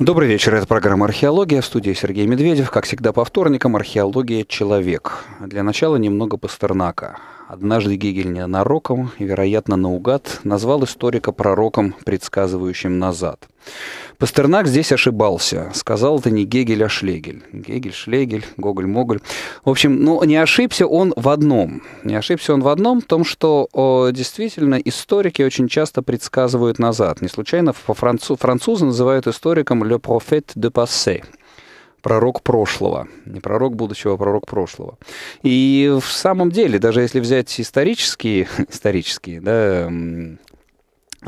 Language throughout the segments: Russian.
Добрый вечер, это программа «Археология» в студии Сергей Медведев. Как всегда по вторникам, археология «Человек». Для начала немного Пастернака. Однажды Гегель ненароком, и, вероятно, наугад, назвал историка пророком, предсказывающим назад. Пастернак здесь ошибался. Сказал это не Гегель, а Шлегель. Гегель, Шлегель, Гоголь-Моголь. В общем, ну, не ошибся он в одном. Не ошибся он в одном, в том, что о, действительно историки очень часто предсказывают назад. Не случайно по-французски французы называют историком «le prophète de passé», пророк прошлого. Не пророк будущего, а пророк прошлого. И в самом деле, даже если взять исторические, исторические да,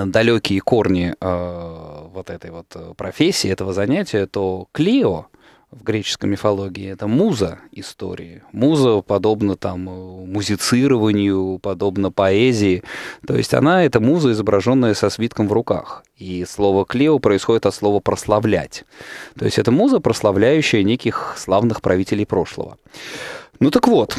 далекие корни э, вот этой вот э, профессии, этого занятия, то Клио, в греческой мифологии. Это муза истории. Муза подобно там музицированию, подобно поэзии. То есть она — это муза, изображенная со свитком в руках. И слово «клео» происходит от слова «прославлять». То есть это муза, прославляющая неких славных правителей прошлого. Ну так вот,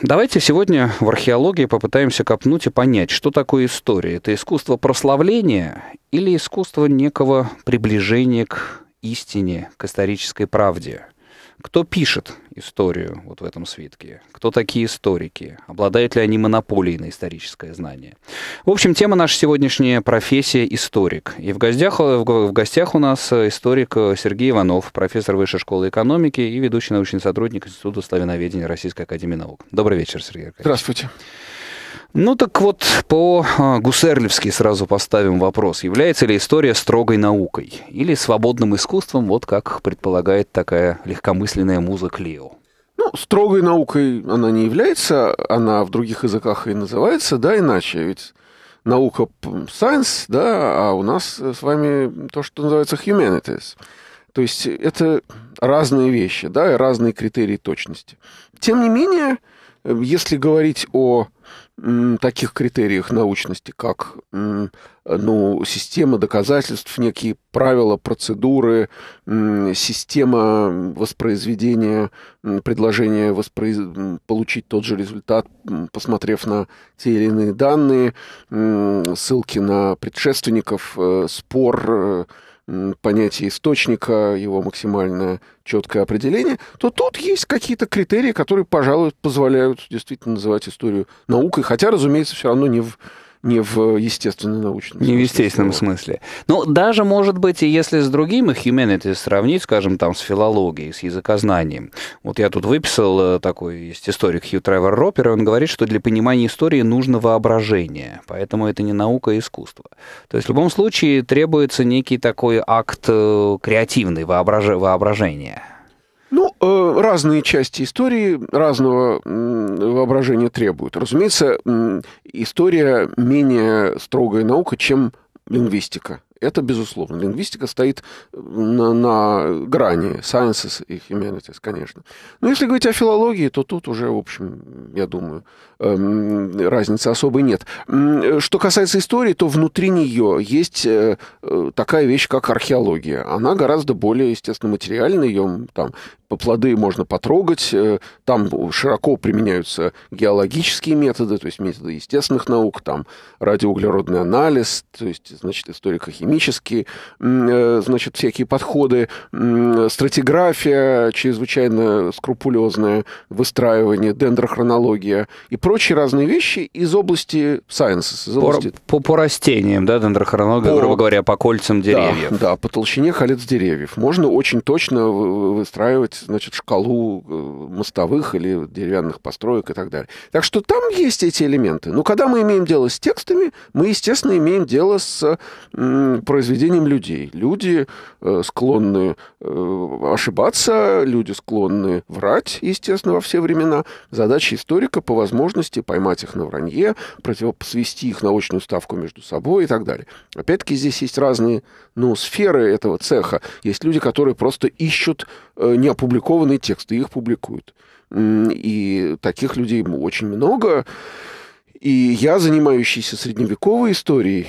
давайте сегодня в археологии попытаемся копнуть и понять, что такое история. Это искусство прославления или искусство некого приближения к истине, к исторической правде. Кто пишет историю вот в этом свитке? Кто такие историки? Обладают ли они монополией на историческое знание? В общем, тема наша сегодняшняя – профессия историк. И в гостях, в гостях у нас э, историк э, Сергей Иванов, профессор Высшей школы экономики и ведущий научный сотрудник Института славяноведения Российской академии наук. Добрый вечер, Сергей Аркадьевич. Здравствуйте. Ну так вот, по-гусерлевски а, сразу поставим вопрос. Является ли история строгой наукой или свободным искусством, вот как предполагает такая легкомысленная муза Клео? Ну, строгой наукой она не является, она в других языках и называется, да, иначе. Ведь наука science, да, а у нас с вами то, что называется humanities. То есть это разные вещи, да, и разные критерии точности. Тем не менее, э, если говорить о таких критериях научности, как ну, система доказательств, некие правила, процедуры, система воспроизведения, предложение воспроиз... получить тот же результат, посмотрев на те или иные данные, ссылки на предшественников, э, спор, э, понятие источника, его максимально четкое определение, то тут есть какие-то критерии, которые, пожалуй, позволяют действительно называть историю наукой, хотя, разумеется, все равно не в не в естественно-научном смысле. Не в естественном слова. смысле. Ну, даже, может быть, и если с другими humanities сравнить, скажем, там, с филологией, с языкознанием. Вот я тут выписал э, такой есть историк Хью Тревор Ропер, и он говорит, что для понимания истории нужно воображение, поэтому это не наука, а искусство. То есть в любом случае требуется некий такой акт э, креативный, воображ... воображения. Ну, э, разные части истории разного воображения требуют. Разумеется, история менее строгая наука, чем лингвистика. Это безусловно. Лингвистика стоит на, на грани sciences и humanities, конечно. Но если говорить о филологии, то тут уже, в общем, я думаю, эм, разницы особой нет. Что касается истории, то внутри нее есть э, э, такая вещь, как археология. Она гораздо более, естественно, материальная, ее там плоды можно потрогать, э, там широко применяются геологические методы, то есть методы естественных наук, там радиоуглеродный анализ, то есть, значит, историко-химические, э, значит, всякие подходы, стратиграфия чрезвычайно скрупулезное выстраивание, дендрохронология и прочие разные вещи из области sciences, из области... По, по, по растениям, да, дендрохронология, по... грубо говоря, по кольцам деревьев. Да, да, по толщине колец деревьев. Можно очень точно выстраивать значит, шкалу э, мостовых или деревянных построек и так далее. Так что там есть эти элементы. Но когда мы имеем дело с текстами, мы, естественно, имеем дело с произведением людей. Люди э, склонны э, ошибаться, люди склонны врать, естественно, во все времена. Задача историка по возможности поймать их на вранье, противопосвести их научную ставку между собой и так далее. Опять-таки здесь есть разные ну, сферы этого цеха. Есть люди, которые просто ищут э, неопубликованные тексты, их публикуют. И таких людей очень много. И я, занимающийся средневековой историей,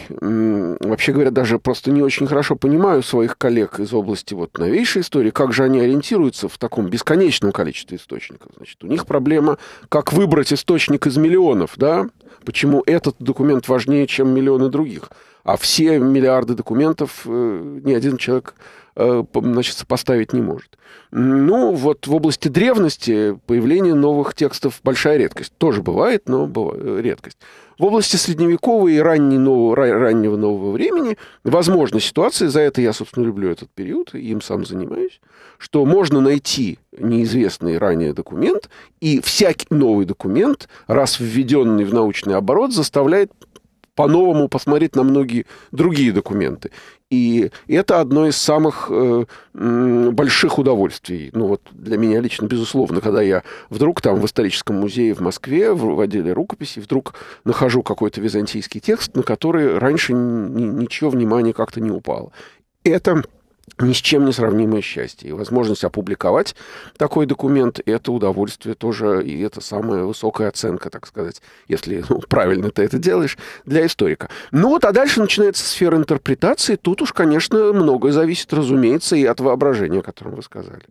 вообще говоря, даже просто не очень хорошо понимаю своих коллег из области вот новейшей истории, как же они ориентируются в таком бесконечном количестве источников. Значит, у них проблема, как выбрать источник из миллионов, да? Почему этот документ важнее, чем миллионы других? А все миллиарды документов э, ни один человек э, значит, поставить не может. Ну, вот в области древности появление новых текстов – большая редкость. Тоже бывает, но э, редкость. В области средневекового и ранней раннего нового времени возможна ситуация, за это я, собственно, люблю этот период, им сам занимаюсь, что можно найти неизвестный ранее документ, и всякий новый документ, раз введенный в научный оборот, заставляет по-новому посмотреть на многие другие документы. И это одно из самых э, больших удовольствий. Ну вот для меня лично, безусловно, когда я вдруг там в историческом музее в Москве, в, в отделе рукописи, вдруг нахожу какой-то византийский текст, на который раньше ни, ничего внимания как-то не упало. Это ни с чем не сравнимое счастье. И возможность опубликовать такой документ – это удовольствие тоже, и это самая высокая оценка, так сказать, если ну, правильно ты это делаешь, для историка. Ну вот, а дальше начинается сфера интерпретации. Тут уж, конечно, многое зависит, разумеется, и от воображения, о котором вы сказали.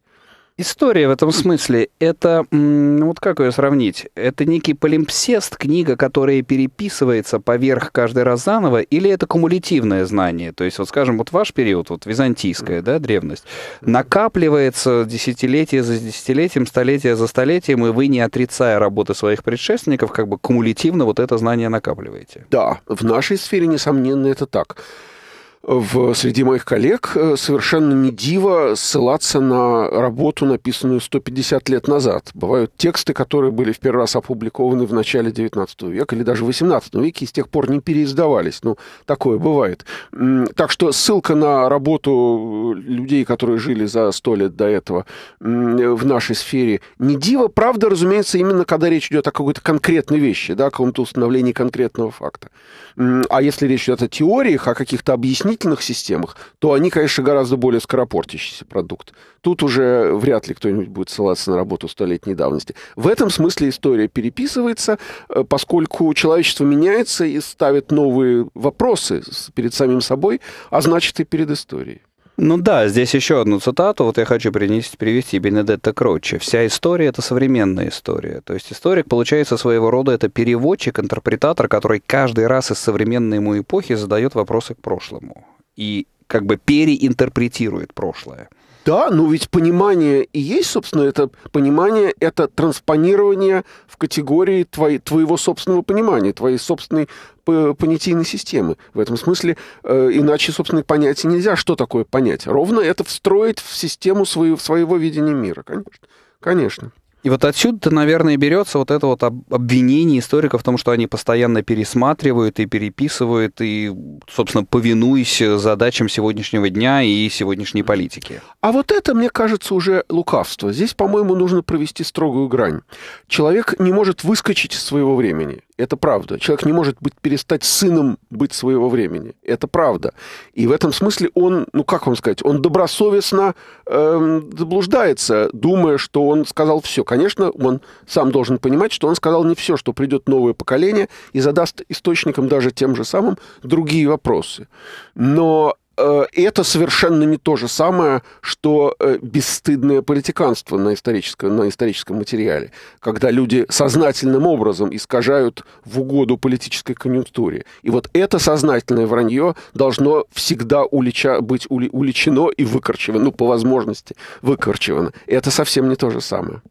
История в этом смысле – это, ну вот как ее сравнить? Это некий полимпсест, книга, которая переписывается поверх каждый раз заново, или это кумулятивное знание? То есть, вот скажем, вот ваш период, вот византийская, да, древность, накапливается десятилетие за десятилетием, столетие за столетием, и вы, не отрицая работы своих предшественников, как бы кумулятивно вот это знание накапливаете. Да, в нашей сфере, несомненно, это так в, среди моих коллег э, совершенно не диво ссылаться на работу, написанную 150 лет назад. Бывают тексты, которые были в первый раз опубликованы в начале 19 века или даже 18 веке и с тех пор не переиздавались. Ну, такое бывает. Так что ссылка на работу э, людей, которые жили за 100 лет до этого в нашей сфере, не диво. Правда, разумеется, именно когда речь идет о какой-то конкретной вещи, да, о каком-то установлении конкретного факта. А если речь идет о теориях, о каких-то объяснительных системах, то они, конечно, гораздо более скоропортящийся продукт. Тут уже вряд ли кто-нибудь будет ссылаться на работу столетней давности. В этом смысле история переписывается, э, поскольку человечество меняется и ставит новые вопросы перед самим собой, а значит и перед историей. Ну да, здесь еще одну цитату, вот я хочу принести, привести Бенедетта Кроче. «Вся история – это современная история». То есть историк, получается, своего рода это переводчик, интерпретатор, который каждый раз из современной ему эпохи задает вопросы к прошлому. И как бы переинтерпретирует прошлое. Да, но ведь понимание и есть, собственно, это понимание, это транспонирование в категории твоей, твоего собственного понимания, твоей собственной понятийной системы. В этом смысле э, иначе, собственных понятий нельзя, что такое понять. Ровно это встроить в систему своего своего видения мира, конечно. конечно. И вот отсюда, наверное, берется вот это вот обвинение историков в том, что они постоянно пересматривают и переписывают, и, собственно, повинуясь задачам сегодняшнего дня и сегодняшней политики. А вот это, мне кажется, уже лукавство. Здесь, по-моему, нужно провести строгую грань. Человек не может выскочить из своего времени. Это правда. Человек не может быть, перестать сыном быть своего времени. Это правда. И в этом смысле он, ну как вам сказать, он добросовестно э, заблуждается, думая, что он сказал все. Конечно, он сам должен понимать, что он сказал не все, что придет новое поколение и задаст источникам даже тем же самым другие вопросы. Но Э, это совершенно не то же самое, что э, бесстыдное политиканство на, историческом, на историческом материале, когда люди сознательным образом искажают в угоду политической конъюнктуре. И вот это сознательное вранье должно всегда улича, быть ули, уличено и выкорчевано, ну, по возможности выкорчевано. Это совсем не то же самое.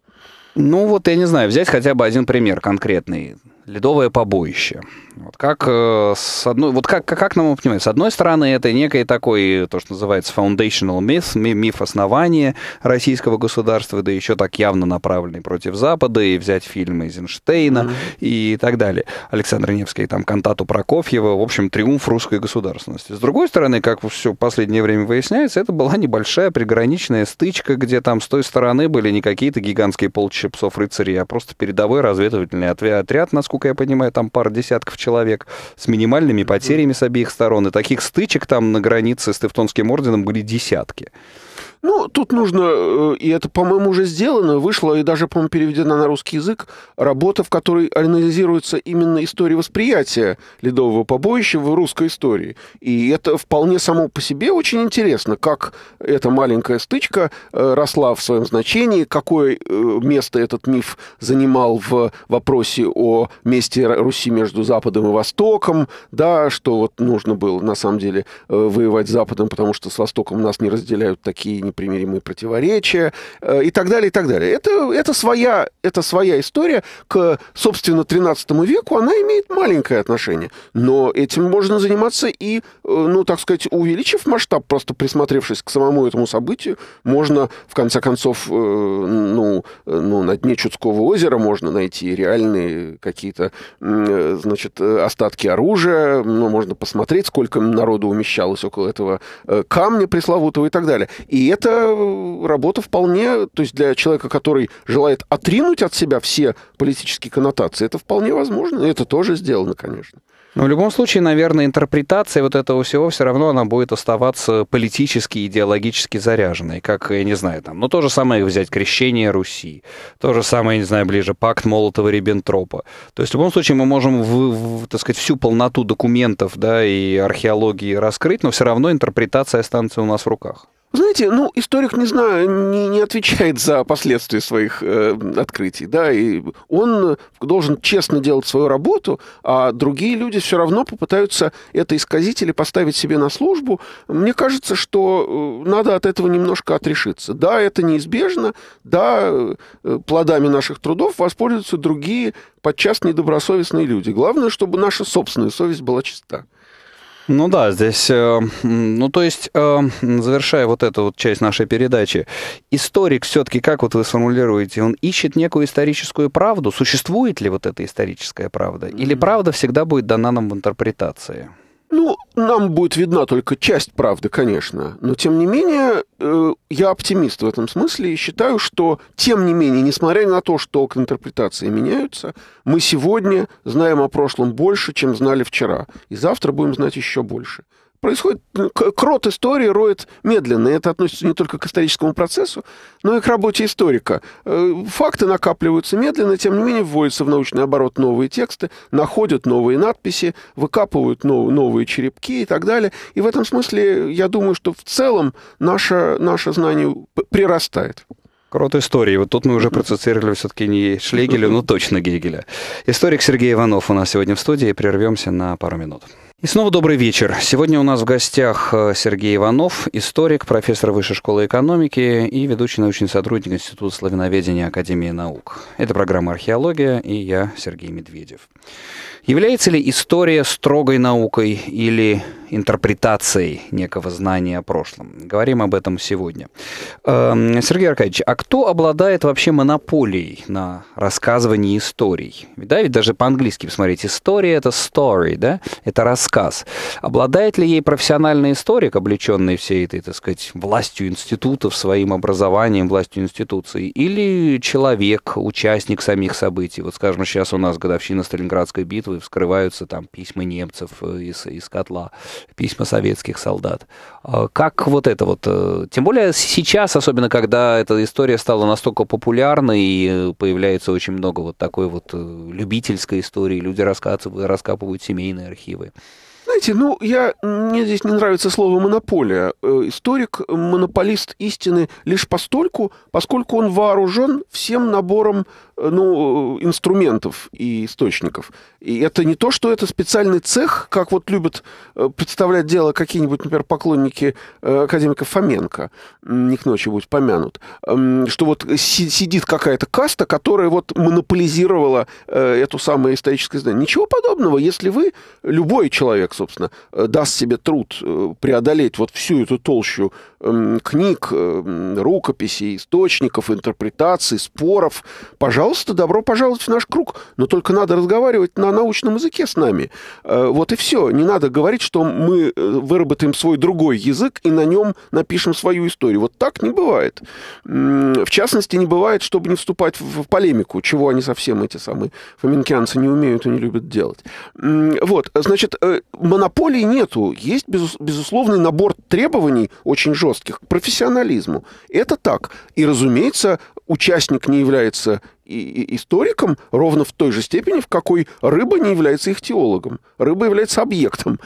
Ну вот, я не знаю, взять хотя бы один пример конкретный. Ледовое побоище. Вот как, э, с одной, вот как, как нам его понимать? С одной стороны, это некое такое, то, что называется foundational myth, миф основания российского государства, да еще так явно направленный против Запада, и взять фильмы Эйзенштейна mm-hmm. и так далее. Александр Невский, там, кантату Прокофьева, в общем, триумф русской государственности. С другой стороны, как все в последнее время выясняется, это была небольшая приграничная стычка, где там с той стороны были не какие-то гигантские полчища псов-рыцарей, а просто передовой разведывательный отряд, насколько я понимаю, там пара десятков человек с минимальными потерями с обеих сторон. И таких стычек там на границе с Тевтонским орденом были десятки. Ну, тут нужно, э, и это, по-моему, уже сделано, вышло и даже, по-моему, переведена на русский язык, работа, в которой анализируется именно история восприятия ледового побоища в русской истории. И это вполне само по себе очень интересно, как эта маленькая стычка э, росла в своем значении, какое э, место этот миф занимал в вопросе о месте Руси между Западом и Востоком, да, что вот нужно было на самом деле воевать с Западом, потому что с Востоком нас не разделяют такие непримиримые противоречия э, и так далее, и так далее. Это, это, своя, это своя история к, собственно, 13 веку, она имеет маленькое отношение. Но этим можно заниматься и, э, ну, так сказать, увеличив масштаб, просто присмотревшись к самому этому событию, можно, в конце концов, э, ну, э, ну, на дне Чудского озера можно найти реальные какие-то, э, значит, э, остатки оружия, ну, можно посмотреть, сколько народу умещалось около этого э, камня пресловутого и так далее. И это это э, работа вполне, то есть для человека, который желает отринуть от себя все политические коннотации, это вполне возможно. Это тоже сделано, конечно. Но ну, в любом случае, наверное, интерпретация вот этого всего все равно она будет оставаться политически, идеологически заряженной, как, я не знаю, там, ну, то же самое взять крещение Руси, то же самое, я не знаю, ближе пакт Молотова-Риббентропа. То есть в любом случае мы можем, в, в, так сказать, всю полноту документов, да, и археологии раскрыть, но все равно интерпретация останется у нас в руках. Знаете, ну, историк, не знаю, не, не отвечает за последствия своих э, открытий, да, и он должен честно делать свою работу, а другие люди все равно попытаются это исказить или поставить себе на службу. Мне кажется, что э, надо от этого немножко отрешиться. Да, это неизбежно, да, э, плодами наших трудов воспользуются другие, подчас недобросовестные люди. Главное, чтобы наша собственная совесть была чиста. Ну да, здесь, э, ну то есть, э, завершая вот эту вот часть нашей передачи, историк все-таки, как вот вы сформулируете, он ищет некую историческую правду, существует ли вот эта историческая правда, или правда всегда будет дана нам в интерпретации? Ну, нам будет видна только часть правды, конечно, но тем не менее э, я оптимист в этом смысле и считаю, что тем не менее, несмотря на то, что интерпретации меняются, мы сегодня знаем о прошлом больше, чем знали вчера, и завтра будем знать еще больше происходит, крот истории роет медленно. И это относится не только к историческому процессу, но и к работе историка. Э, факты накапливаются медленно, тем не менее вводятся в научный оборот новые тексты, находят новые надписи, выкапывают новые черепки и так далее. И в этом смысле, я думаю, что в целом наше, наше знание прирастает. Крот истории. Вот тут мы уже процитировали все-таки не Шлегеля, но точно Гегеля. Историк Сергей Иванов у нас сегодня в студии. Прервемся на пару минут. И снова добрый вечер. Сегодня у нас в гостях э, Сергей Иванов, историк, профессор Высшей школы экономики и ведущий научный сотрудник Института славяноведения Академии наук. Это программа «Археология» и я, Сергей Медведев. Является ли история строгой наукой или интерпретацией некого знания о прошлом? Говорим об этом сегодня. Эм, Сергей Аркадьевич, а кто обладает вообще монополией на рассказывание историй? Да, ведь даже по-английски посмотрите, история — это story, да? Это рассказ рассказ. Обладает ли ей профессиональный историк, облеченный всей этой, так сказать, властью институтов, своим образованием, властью институции, или человек, участник самих событий? Вот, скажем, сейчас у нас годовщина Сталинградской битвы, вскрываются там письма немцев э, из, из котла, письма советских солдат. А как вот это вот, э, тем более сейчас, особенно когда эта история стала настолько популярной и э, появляется очень много вот такой вот любительской истории, люди раскапывают, раскапывают семейные архивы знаете, ну, я, мне здесь не нравится слово «монополия». Э, историк – монополист истины лишь постольку, поскольку он вооружен всем набором э, ну, э, инструментов и источников. И это не то, что это специальный цех, как вот любят представлять дело какие-нибудь, например, поклонники академика Фоменко, не к ночи будет помянут, эм, что вот сидит какая-то каста, которая вот монополизировала эту самую историческую знание. Ничего подобного, если вы, любой человек, собственно, э, даст себе труд э, преодолеть вот всю эту толщу эм, книг, э, рукописей, источников, интерпретаций, споров, пожалуйста, добро пожаловать в наш круг. Но только надо разговаривать на научном языке с нами. Вот и все. Не надо говорить, что мы выработаем свой другой язык и на нем напишем свою историю. Вот так не бывает. В частности, не бывает, чтобы не вступать в полемику, чего они совсем эти самые фоменкианцы не умеют и не любят делать. Вот, значит, монополии нету. Есть, безусловный набор требований очень жестких к профессионализму. Это так. И, разумеется, участник не является и историком ровно в той же степени, в какой рыба не является их теологом. Рыба является объектом.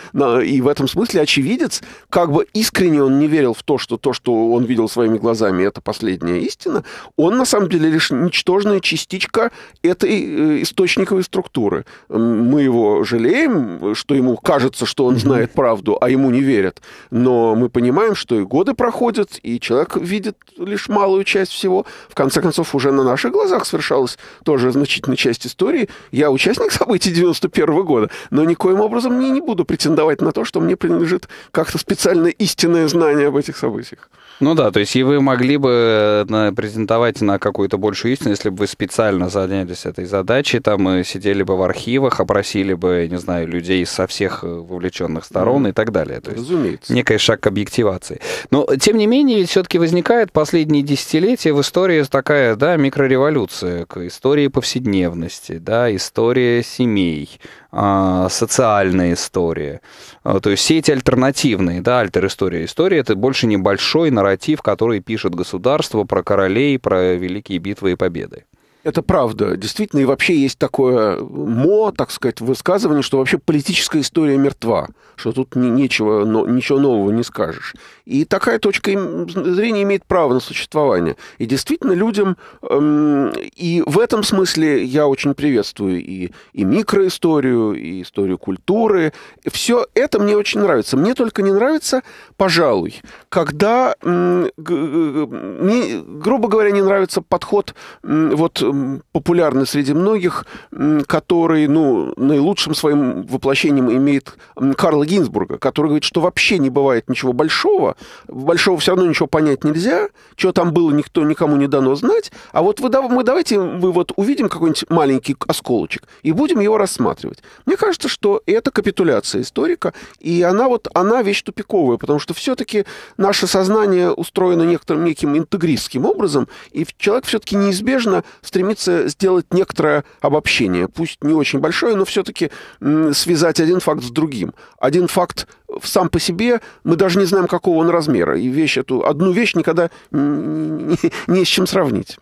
И в этом смысле очевидец, как бы искренне он не верил в то, что то, что он видел своими глазами, это последняя истина, он на самом деле лишь ничтожная частичка этой э, источниковой структуры. Мы его жалеем, что ему кажется, что он знает правду, а ему не верят. Но мы понимаем, что и годы проходят, и человек видит лишь малую часть всего. В конце концов, уже на наших глазах совершенно совершалась тоже значительная часть истории. Я участник событий 91 года, но никоим образом мне не буду претендовать на то, что мне принадлежит как-то специальное истинное знание об этих событиях. Ну да, то есть и вы могли бы э, презентовать на какую-то большую истину, если бы вы специально занялись этой задачей, там э, сидели бы в архивах, опросили бы, не знаю, людей со всех э, вовлеченных сторон mm. и так далее. То есть Разумеется. Некий шаг к объективации. Но, тем не менее, все-таки возникает последние десятилетия в истории такая, да, микрореволюция, человека, истории повседневности, да, история семей, а, социальная история. А, то есть все эти альтернативные, да, альтер-история. История — это больше небольшой нарратив, который пишет государство про королей, про великие битвы и победы. Это правда. Действительно, и вообще есть такое мо, так сказать, высказывание, что вообще политическая история мертва, что тут не, нечего, но, ничего нового не скажешь. И такая точка зрения имеет право на существование. И действительно, людям... Эм, и в этом смысле я очень приветствую и, и микроисторию, и историю культуры. Все это мне очень нравится. Мне только не нравится, пожалуй, когда... Эм, мне, грубо говоря, не нравится подход эм, вот популярный среди многих, который, ну, наилучшим своим воплощением имеет Карла Гинзбурга, который говорит, что вообще не бывает ничего большого, большого все равно ничего понять нельзя, что там было, никто никому не дано знать, а вот вы, мы давайте мы вот увидим какой-нибудь маленький осколочек и будем его рассматривать. Мне кажется, что это капитуляция историка, и она вот, она вещь тупиковая, потому что все-таки наше сознание устроено некоторым неким интегристским образом, и человек все-таки неизбежно стремится стремится сделать некоторое обобщение, пусть не очень большое, но все-таки связать один факт с другим. Один факт сам по себе, мы даже не знаем, какого он размера, и вещь эту, одну вещь никогда не, не с чем сравнить.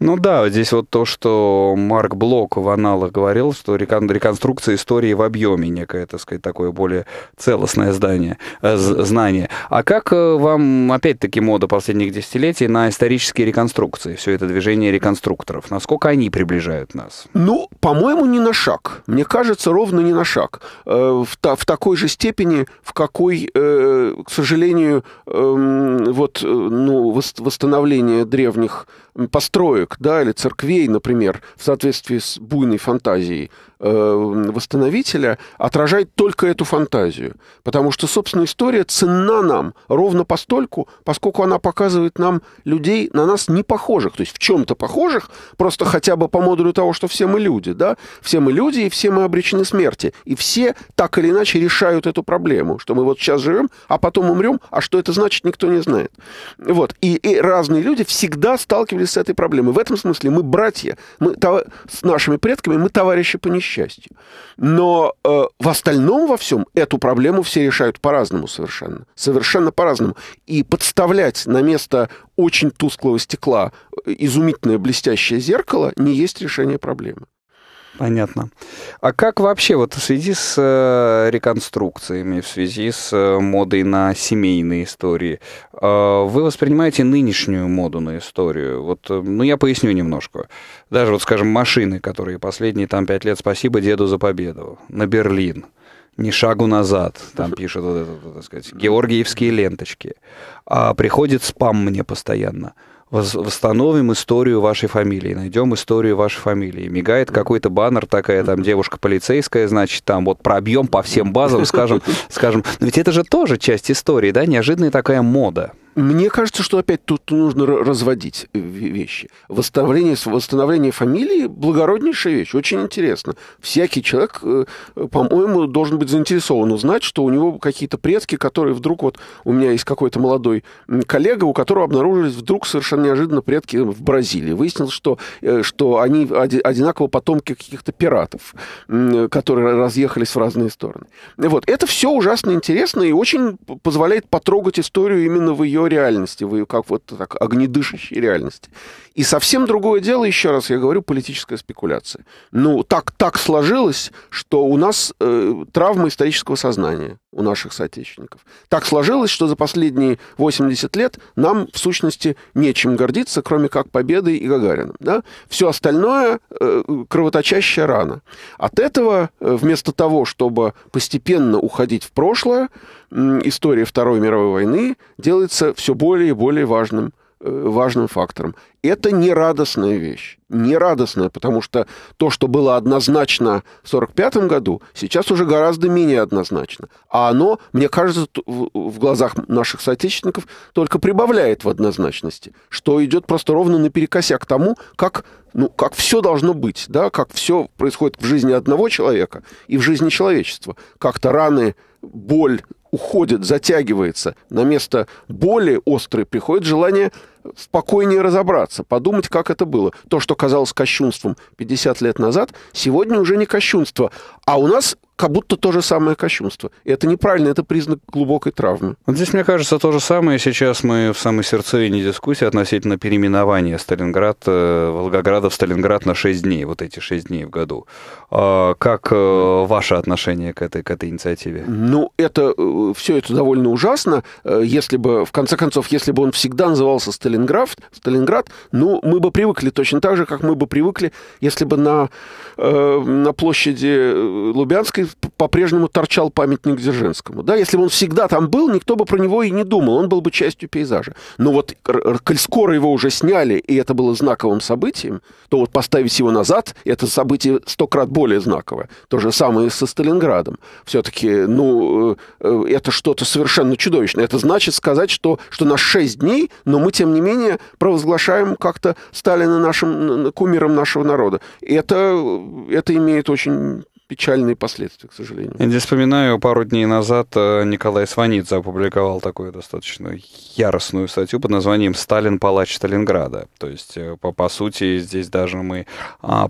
Ну да, здесь вот то, что Марк Блок в аналах говорил, что реконструкция истории в объеме, некое, так сказать, такое более целостное здание, э, знание. А как э, вам, опять-таки, мода последних десятилетий на исторические реконструкции, все это движение реконструкторов? Насколько они приближают нас? Ну, по-моему, не на шаг. Мне кажется, ровно не на шаг. Э, в, та в такой же степени, в какой, к сожалению, эм, вот, ну, восстановление древних построек церквок, да, или церквей, например, в соответствии с буйной фантазией, Э, восстановителя отражает только эту фантазию. Потому что, собственно, история ценна нам ровно постольку, поскольку она показывает нам людей на нас не похожих. То есть в чем-то похожих, просто хотя бы по модулю того, что все мы люди. Да? Все мы люди, и все мы обречены смерти. И все так или иначе решают эту проблему, что мы вот сейчас живем, а потом умрем, а что это значит, никто не знает. Вот. И, и разные люди всегда сталкивались с этой проблемой. В этом смысле мы братья, мы, с нашими предками мы товарищи по несчастью счастью. Но э, в остальном во всем эту проблему все решают по-разному совершенно. Совершенно по-разному. И подставлять на место очень тусклого стекла э, изумительное блестящее зеркало не есть решение проблемы. Понятно. А как вообще вот в связи с э, реконструкциями, в связи с э, модой на семейные истории, э, вы воспринимаете нынешнюю моду на историю? Вот, ну, я поясню немножко. Даже вот, скажем, машины, которые последние там пять лет, спасибо деду за победу, на Берлин – ни шагу назад, там пишут вот это, так сказать, георгиевские ленточки. А приходит спам мне постоянно восстановим историю вашей фамилии, найдем историю вашей фамилии. Мигает какой-то баннер, такая там девушка полицейская, значит, там вот пробьем по всем базам, скажем, скажем, но ведь это же тоже часть истории, да, неожиданная такая мода. Мне кажется, что опять тут нужно разводить э, вещи. Восстановление, восстановление фамилии – благороднейшая вещь, очень интересно. Всякий человек, э, по-моему, должен быть заинтересован узнать, что у него какие-то предки, которые вдруг, вот у меня есть какой-то молодой коллега, у которого обнаружились вдруг совершенно неожиданно предки э, в Бразилии. Выяснилось, что, что они одинаково потомки каких-то пиратов, которые разъехались в разные стороны. Вот. Это все ужасно интересно и очень позволяет потрогать историю именно в ее другой реальности, вы как вот так огнедышащей реальности. И совсем другое дело, еще раз я говорю, политическая спекуляция. Ну, так, так сложилось, что у нас э, травма исторического сознания у наших соотечественников. Так сложилось, что за последние 80 лет нам, в сущности, нечем гордиться, кроме как победой и Гагарином. Да? Все остальное э, кровоточащая рана. От этого, э, вместо того, чтобы постепенно уходить в прошлое, э, история Второй мировой войны делается все более и более важным Э, важным фактором. Это не радостная вещь. Не радостная, потому что то, что было однозначно в 1945 году, сейчас уже гораздо менее однозначно. А оно, мне кажется, в глазах наших соотечественников только прибавляет в однозначности, что идет просто ровно наперекосяк тому, как, ну, как все должно быть, да, как все происходит в жизни одного человека и в жизни человечества. Как-то раны, боль, уходит, затягивается, на место более острое приходит желание спокойнее разобраться, подумать, как это было. То, что казалось кощунством 50 лет назад, сегодня уже не кощунство. А у нас как будто то же самое кощунство. И это неправильно, это признак глубокой травмы. Вот здесь, мне кажется, то же самое. Сейчас мы в самой сердцевине дискуссии относительно переименования Сталинград, э, Волгограда в Сталинград на 6 дней, вот эти 6 дней в году. А как э, ваше отношение к этой, к этой инициативе? Ну, это э, все это довольно ужасно. Если бы, в конце концов, если бы он всегда назывался Сталинград, Сталинград, ну, мы бы привыкли точно так же, как мы бы привыкли, если бы на, на площади Лубянской по-прежнему торчал памятник Дзержинскому. Да, если бы он всегда там был, никто бы про него и не думал, он был бы частью пейзажа. Но вот, коль скоро его уже сняли, и это было знаковым событием, то вот поставить его назад, это событие сто крат более знаковое. То же самое со Сталинградом. Все-таки, ну, э, э, это что-то совершенно чудовищное. Это значит сказать, что, что на шесть дней, но мы, тем не менее, провозглашаем как-то Сталина нашим кумиром нашего народа. И Это, э, это имеет очень печальные последствия, к сожалению. Я вспоминаю, пару дней назад э, Николай Сванидзе опубликовал такую достаточно яростную статью под названием «Сталин – палач Сталинграда». То есть, э, по, по сути, здесь даже мы,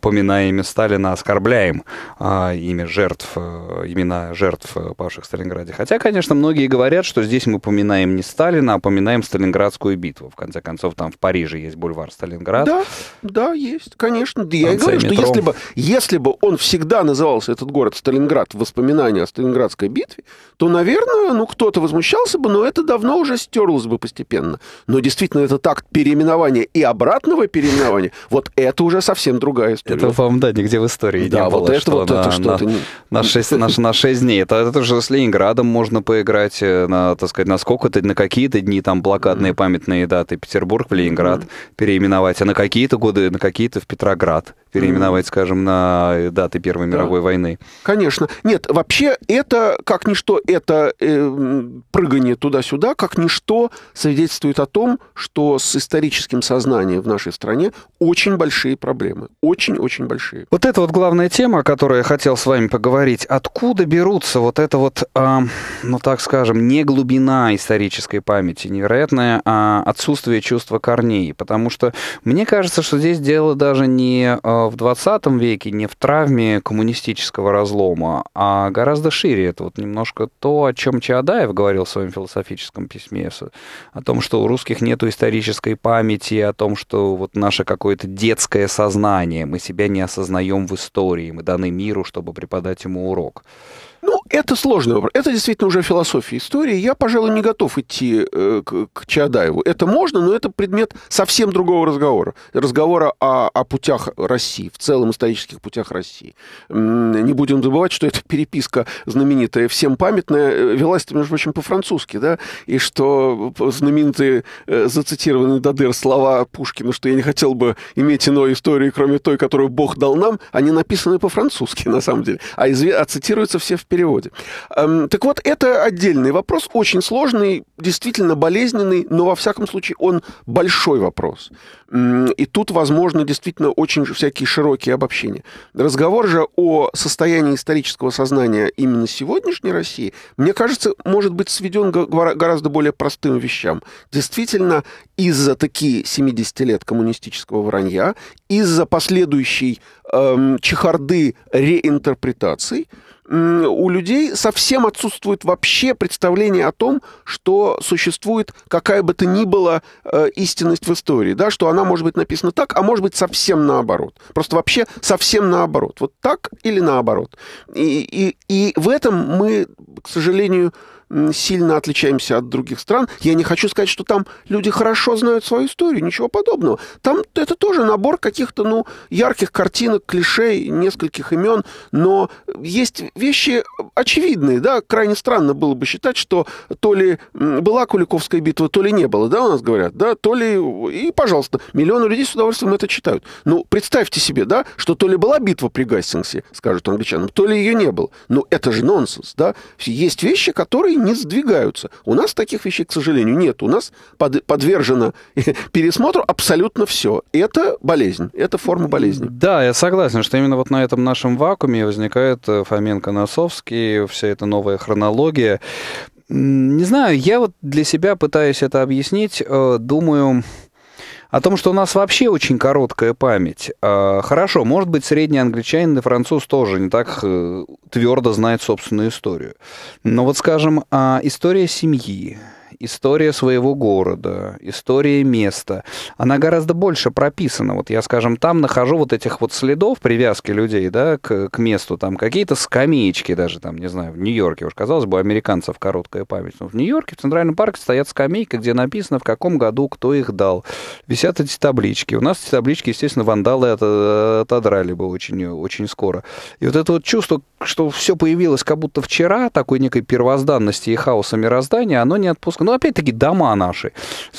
поминая имя Сталина, оскорбляем а, имя жертв, э, имена жертв павших в Сталинграде. Хотя, конечно, многие говорят, что здесь мы поминаем не Сталина, а поминаем Сталинградскую битву. В конце концов, там в Париже есть бульвар Сталинград. Да, да, есть, конечно. Да, я и говорю, метро. что если бы, если бы он всегда назывался появился этот город Сталинград в воспоминании о Сталинградской битве, то, наверное, ну, кто-то возмущался бы, но это давно уже стерлось бы постепенно. Но действительно, этот акт переименования и обратного переименования, вот это уже совсем другая история. Это, по-моему, да, нигде в истории да, не вот было, это, что вот на, это что-то... На, не... на, 6, на, на 6 дней. Это, это же с Ленинградом можно поиграть, э, на, так сказать, на сколько-то, на какие-то дни там блокадные памятные даты Петербург в Ленинград mm-hmm. переименовать, а на какие-то годы, на какие-то в Петроград переименовать, mm-hmm. скажем, на э, даты Первой да. мировой войны войны. Конечно. Нет, вообще это, как ничто, это э, прыгание туда-сюда, как ничто свидетельствует о том, что с историческим сознанием в нашей стране очень большие проблемы. Очень-очень большие. Вот это вот главная тема, о которой я хотел с вами поговорить. Откуда берутся вот это вот, э, ну так скажем, не глубина исторической памяти, невероятное э, отсутствие чувства корней? Потому что мне кажется, что здесь дело даже не а, в 20 веке, не в травме коммунистической исторического разлома, а гораздо шире. Это вот немножко то, о чем Чаадаев говорил в своем философическом письме, о том, что у русских нет исторической памяти, о том, что вот наше какое-то детское сознание, мы себя не осознаем в истории, мы даны миру, чтобы преподать ему урок. Ну, это сложный вопрос. Это действительно уже философия истории. Я, пожалуй, не готов идти э, к, к Чаадаеву. Это можно, но это предмет совсем другого разговора. Разговора о, о путях России, в целом исторических путях России. Не будем забывать, что эта переписка знаменитая, всем памятная, э, велась, между прочим, по-французски, да, и что знаменитые э, зацитированные Дадыр слова Пушкина, что я не хотел бы иметь иной истории, кроме той, которую Бог дал нам, они написаны по-французски, на самом деле. А, изве... а цитируются все в переводе. Эм, так вот, это отдельный вопрос, очень сложный, действительно болезненный, но во всяком случае он большой вопрос. И тут возможно действительно очень всякие широкие обобщения. Разговор же о состоянии исторического сознания именно сегодняшней России, мне кажется, может быть сведен к гораздо более простым вещам. Действительно, из-за такие 70 лет коммунистического вранья, из-за последующей эм, чехарды реинтерпретаций, у людей совсем отсутствует вообще представление о том, что существует какая бы то ни была э, истинность в истории, да, что она может быть написана так, а может быть совсем наоборот. Просто вообще совсем наоборот. Вот так или наоборот. И, и, и в этом мы, к сожалению, сильно отличаемся от других стран. Я не хочу сказать, что там люди хорошо знают свою историю, ничего подобного. Там это тоже набор каких-то, ну, ярких картинок, клише, нескольких имен, но есть вещи очевидные, да, крайне странно было бы считать, что то ли была Куликовская битва, то ли не было, да, у нас говорят, да, то ли... И, пожалуйста, миллионы людей с удовольствием это читают. Ну, представьте себе, да, что то ли была битва при Гастингсе, скажут англичанам, то ли ее не было. Ну, это же нонсенс, да. Есть вещи, которые не сдвигаются. У нас таких вещей, к сожалению, нет. У нас под, подвержено пересмотру абсолютно все. Это болезнь, это форма болезни. Да, я согласен, что именно вот на этом нашем вакууме возникает э, Фоменко Носовский, вся эта новая хронология. Не знаю, я вот для себя пытаюсь это объяснить, э, думаю, о том, что у нас вообще очень короткая память. А, хорошо, может быть, средний англичанин и француз тоже не так э, твердо знает собственную историю. Но вот, скажем, а, история семьи, история своего города, история места, она гораздо больше прописана. Вот я, скажем, там нахожу вот этих вот следов привязки людей, да, к, к месту, там какие-то скамеечки даже, там, не знаю, в Нью-Йорке, уж казалось бы, американцев короткая память, но в Нью-Йорке, в Центральном парке стоят скамейки, где написано, в каком году кто их дал. Висят эти таблички. У нас эти таблички, естественно, вандалы э, отодрали бы очень, очень скоро. И вот это вот чувство что все появилось как будто вчера, такой некой первозданности и хаоса мироздания, оно не отпускает. Ну, опять-таки, дома наши.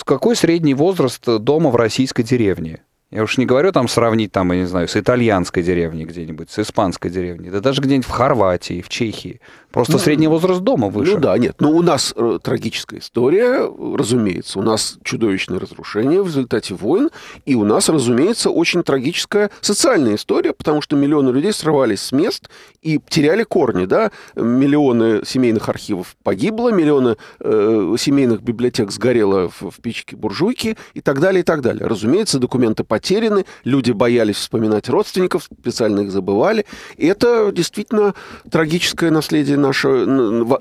Какой средний возраст дома в российской деревне? Я уж не говорю там сравнить, там, я не знаю, с итальянской деревней где-нибудь, с испанской деревней, да даже где-нибудь в Хорватии, в Чехии. Просто ну, средний возраст дома ну выше. Ну да, нет. Ну у нас э, трагическая история, разумеется. У нас чудовищное разрушение в результате войн. И у нас, разумеется, очень трагическая социальная история, потому что миллионы людей срывались с мест и теряли корни. Да? Миллионы семейных архивов погибло, миллионы э, семейных библиотек сгорело в, в печке буржуйки и так далее, и так далее. Разумеется, документы по потеряны, люди боялись вспоминать родственников, специально их забывали. И это действительно трагическое наследие нашего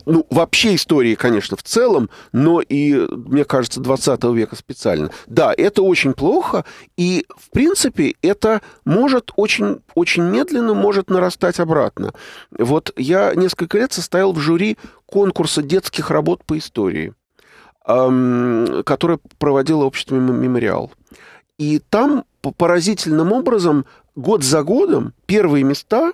ну, вообще истории, конечно, в целом, но и, мне кажется, 20 века специально. Да, это очень плохо, и, в принципе, это может очень, очень медленно может нарастать обратно. Вот я несколько лет состоял в жюри конкурса детских работ по истории, которое проводило общество «Мемориал». И там поразительным образом год за годом первые места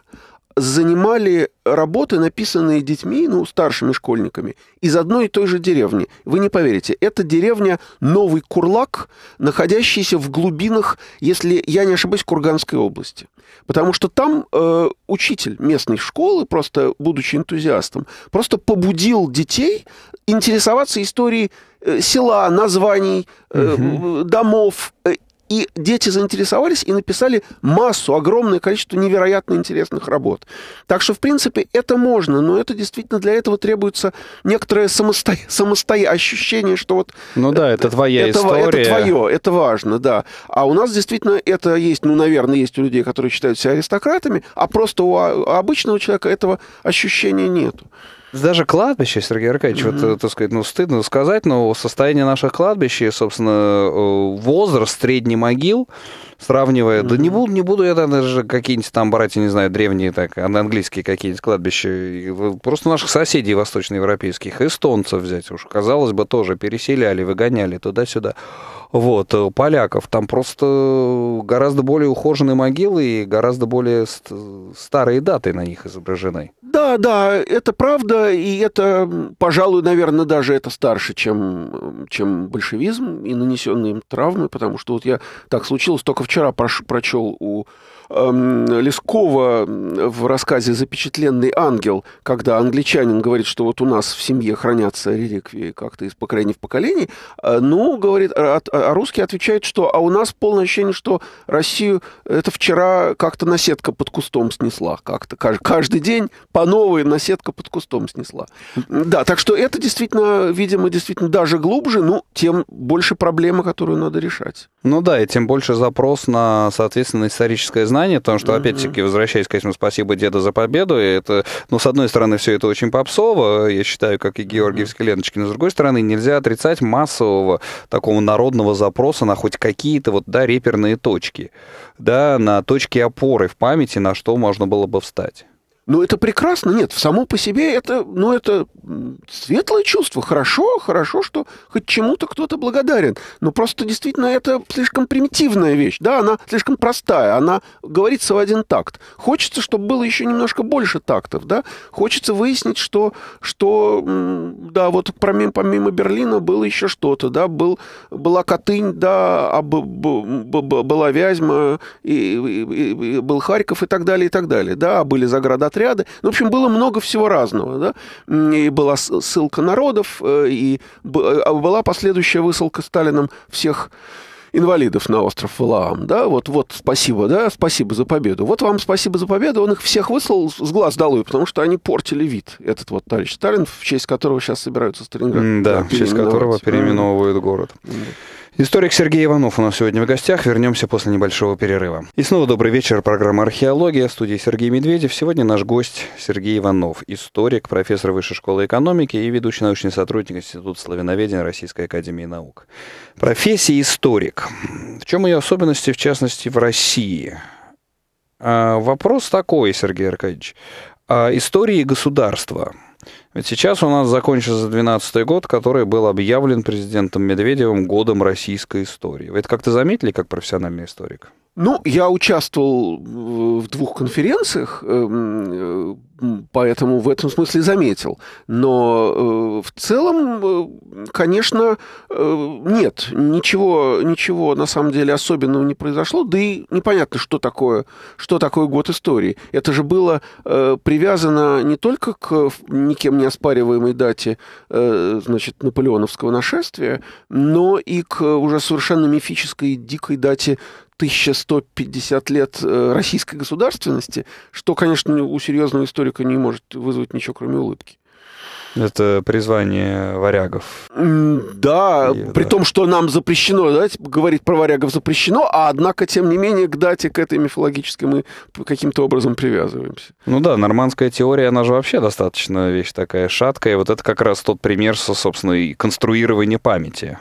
занимали работы, написанные детьми, ну, старшими школьниками, из одной и той же деревни. Вы не поверите, это деревня Новый Курлак, находящаяся в глубинах, если я не ошибаюсь, Курганской области. Потому что там э, учитель местной школы, просто будучи энтузиастом, просто побудил детей интересоваться историей э, села, названий, угу. домов. Э, и дети заинтересовались и написали массу, огромное количество невероятно интересных работ. Так что, в принципе, это можно, но это действительно для этого требуется некоторое самосто... самостоя... ощущение, что вот... Ну да, это э, твоя это, история. Это твое, это важно, да. А у нас действительно это есть, ну, наверное, есть у людей, которые считают себя аристократами, а просто у а, обычного человека этого ощущения нету даже кладбище, Сергей Аркадьевич, mm-hmm. вот, э, так сказать, ну, стыдно сказать, но состояние наших кладбищ и, собственно, э, возраст средний могил, сравнивая, mm-hmm. да не буду, не буду я даже какие-нибудь там брать, я не знаю, древние, так, английские какие-нибудь кладбища, просто наших соседей восточноевропейских, эстонцев взять уж, казалось бы, тоже переселяли, выгоняли туда-сюда вот, э, поляков. Там просто гораздо более ухоженные могилы и гораздо более ст- старые даты на них изображены. Да, да, это правда, и это, пожалуй, наверное, даже это старше, чем, чем большевизм и нанесенные им травмы, потому что вот я так случилось, только вчера прош- прочел у Эм, Лескова в рассказе «Запечатленный ангел», когда англичанин говорит, что вот у нас в семье хранятся реликвии как-то из поколения в поколение, э, ну, говорит, а, а, а русский отвечает, что а у нас полное ощущение, что Россию это вчера как-то наседка под кустом снесла, как-то каждый день по новой наседка под кустом снесла. Да, так что это действительно, видимо, действительно даже глубже, но ну, тем больше проблема, которую надо решать. Ну да, и тем больше запрос на, соответственно, историческое знание, сознание, потому что, опять-таки, возвращаясь к этому «Спасибо, деду за победу», и это, ну, с одной стороны, все это очень попсово, я считаю, как и георгиевские ленточки, но, с другой стороны, нельзя отрицать массового такого народного запроса на хоть какие-то вот, да, реперные точки, да, на точки опоры в памяти, на что можно было бы встать. Ну, это прекрасно. Нет, само по себе это, ну, это светлое чувство. Хорошо, хорошо, что хоть чему-то кто-то благодарен. Но просто действительно это слишком примитивная вещь. Да, она слишком простая. Она говорится в один такт. Хочется, чтобы было еще немножко больше тактов, да. Хочется выяснить, что, что да, вот помимо, помимо Берлина было еще что-то, да. Был, была Катынь, да, а б, б, б, была Вязьма, и, и, и, был Харьков и так далее, и так далее. Да, а были заграда отряды. Ну, в общем, было много всего разного. Да? И была ссылка народов, э, и а была последующая высылка Сталином всех инвалидов на остров Валаам, да, вот, вот, спасибо, да, спасибо за победу. Вот вам спасибо за победу, он их всех выслал с глаз долой, потому что они портили вид, этот вот товарищ Сталин, в честь которого сейчас собираются Сталинград. Да, в честь которого переименовывают город. mm Историк Сергей Иванов у нас сегодня в гостях. Вернемся после небольшого перерыва. И снова добрый вечер. Программа «Археология». В студии Сергей Медведев. Сегодня наш гость Сергей Иванов. Историк, профессор Высшей школы экономики и ведущий научный сотрудник Института славяноведения Российской академии наук. Профессия историк. В чем ее особенности, в частности, в России? А, вопрос такой, Сергей Аркадьевич. А, Истории государства – ведь сейчас у нас закончился 12 год, который был объявлен президентом Медведевым годом российской истории. Вы это как-то заметили, как профессиональный историк? Ну, я участвовал в двух конференциях, эм, э, поэтому в этом смысле заметил. Но э, в целом, э, конечно, нет, ничего, ничего на самом деле особенного не произошло, да и непонятно, что такое, что такое год истории. Это же было привязано не только к никем не оспариваемой дате значит, наполеоновского нашествия, но и к уже совершенно мифической дикой дате 1150 лет э, российской государственности, что, конечно, у серьезного историка не может вызвать ничего, кроме улыбки. Это призвание варягов. Да, и, при да. том, что нам запрещено, да, говорить про варягов запрещено, а однако, тем не менее, к дате, к этой мифологической мы каким-то образом привязываемся. Ну да, нормандская теория, она же вообще достаточно вещь такая шаткая. Вот это как раз тот пример, со, собственно, и конструирования памяти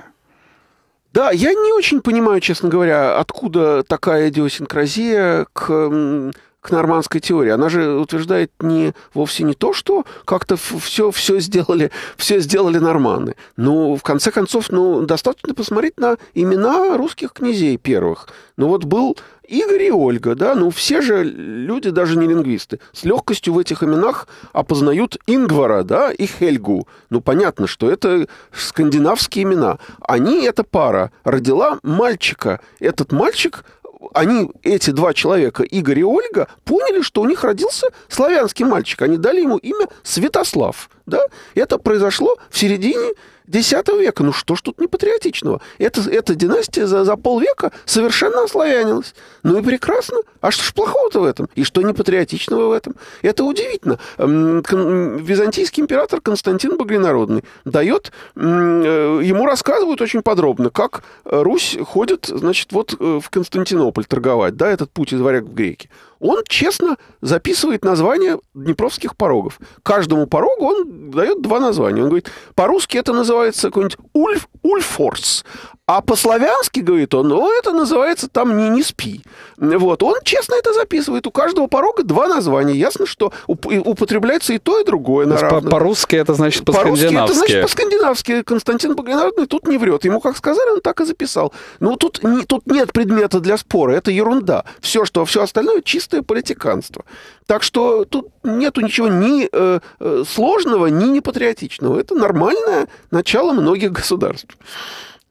да, я не очень понимаю, честно говоря, откуда такая идиосинкразия к к нормандской теории. Она же утверждает не, вовсе не то, что как-то все, все, сделали, все сделали норманы. Но, ну, в конце концов, ну, достаточно посмотреть на имена русских князей первых. Ну, вот был Игорь и Ольга, да, ну все же люди, даже не лингвисты, с легкостью в этих именах опознают Ингвара, да, и Хельгу. Ну понятно, что это скандинавские имена. Они, эта пара, родила мальчика. Этот мальчик они, эти два человека, Игорь и Ольга, поняли, что у них родился славянский мальчик. Они дали ему имя Святослав. Да? Это произошло в середине X века. Ну что ж тут непатриотичного? Эта, эта династия за, за полвека совершенно ославянилась. Ну и прекрасно. А что ж плохого-то в этом? И что непатриотичного в этом? Это удивительно. Византийский император Константин Боглинародный дает... Э, ему рассказывают очень подробно, как э, Русь ходит, значит, вот э, в Константинополь торговать. Да, этот путь из варяг в греки. Он честно записывает название днепровских порогов. Каждому порогу он дает два названия. Он говорит, по-русски это называется называется какой-нибудь Ульф, Ульфорс, а по-славянски, говорит он, ну, это называется там «не, не спи». Вот, он честно это записывает. У каждого порога два названия. Ясно, что употребляется и то, и другое на равных. По-русски это значит по-скандинавски. По-русски это значит по-скандинавски. Константин Богонародный тут не врет. Ему как сказали, он так и записал. Ну, тут, не, тут нет предмета для спора. Это ерунда. Все, что все остальное чистое политиканство. Так что тут нету ничего ни э, э сложного, ни непатриотичного. Это нормальное начало многих государств.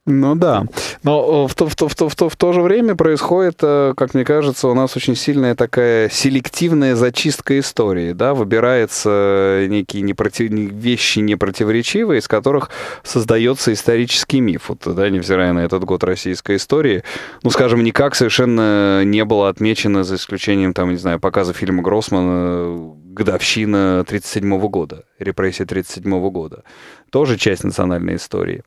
Ну да. Но э, в то, в, то, в, то, в, то, в то же время происходит, э, как мне кажется, у нас очень сильная такая селективная зачистка истории. Да? Выбираются э, некие непротив... вещи непротиворечивые, из которых создается исторический миф. Вот, да, невзирая на этот год российской истории, ну, скажем, никак совершенно не было отмечено, за исключением, там, не знаю, показа фильма Гроссмана годовщина 1937 года, репрессии 1937 года. Тоже часть национальной истории.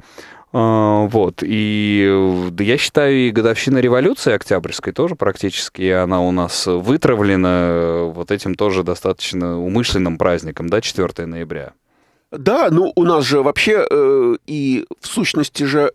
А, вот. И да, я считаю, и годовщина революции Октябрьской тоже практически, она у нас вытравлена э, вот этим тоже достаточно умышленным праздником, да, 4 ноября. Да, ну у нас же вообще э, и в сущности же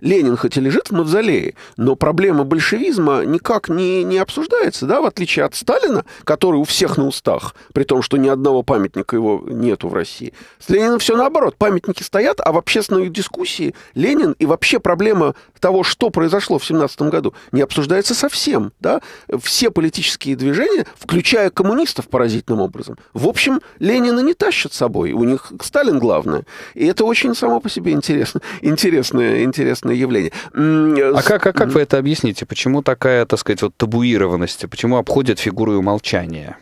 Ленин хоть и лежит в мавзолее, но проблема большевизма никак не, не обсуждается, да, в отличие от Сталина, который у всех на устах, при том, что ни одного памятника его нету в России. С Лениным все наоборот. Памятники стоят, а в общественной дискуссии Ленин и вообще проблема того, что произошло в 17 году, не обсуждается совсем, да. Все политические движения, включая коммунистов поразительным образом, в общем, Ленина не тащат с собой. У них Сталин главное. И это очень само по себе интересно. интересное. интересная интересное явление. Э, а как, а как вы это объясните? Почему такая, так сказать, вот табуированность? Почему обходят фигуру и умолчание?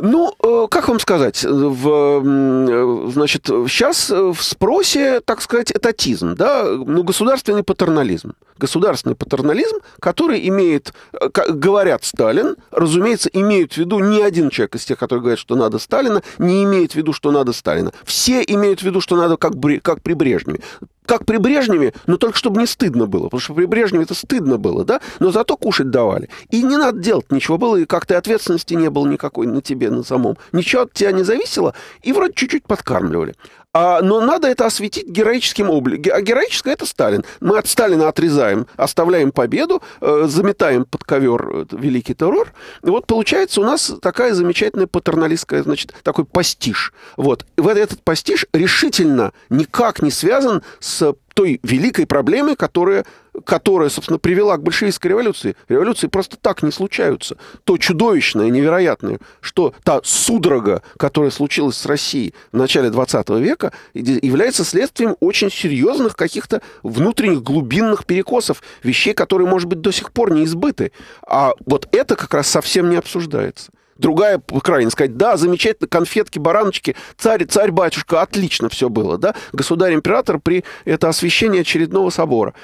Ну, э, как вам сказать, э, в, значит, сейчас в спросе, так сказать, этатизм, да, ну, государственный патернализм. Государственный патернализм, который имеет, как говорят Сталин, разумеется, имеют в виду не один человек из тех, которые говорят, что надо Сталина, не имеет в виду, что надо Сталина. Все имеют в виду, что надо как, как при Брежневе как при Брежневе, но только чтобы не стыдно было, потому что при Брежневе это стыдно было, да, но зато кушать давали. И не надо делать ничего было, и как-то ответственности не было никакой на тебе, на самом. Ничего от тебя не зависело, и вроде чуть-чуть подкармливали. А, но надо это осветить героическим обликом. А героическое — это Сталин. Мы от Сталина отрезаем, оставляем победу, э, заметаем под ковер э, великий террор. И вот получается у нас такая замечательная патерналистская, значит, такой постиж. Вот. И вот этот постиж решительно никак не связан с той великой проблемой, которая которая, собственно, привела к большевистской революции, революции просто так не случаются. То чудовищное, невероятное, что та судорога, которая случилась с Россией в начале 20 века, является следствием очень серьезных каких-то внутренних глубинных перекосов, вещей, которые, может быть, до сих пор не избыты. А вот это как раз совсем не обсуждается другая крайность, сказать, да, замечательно, конфетки, бараночки, царь, царь-батюшка, отлично все было, да, государь-император при это освящении очередного собора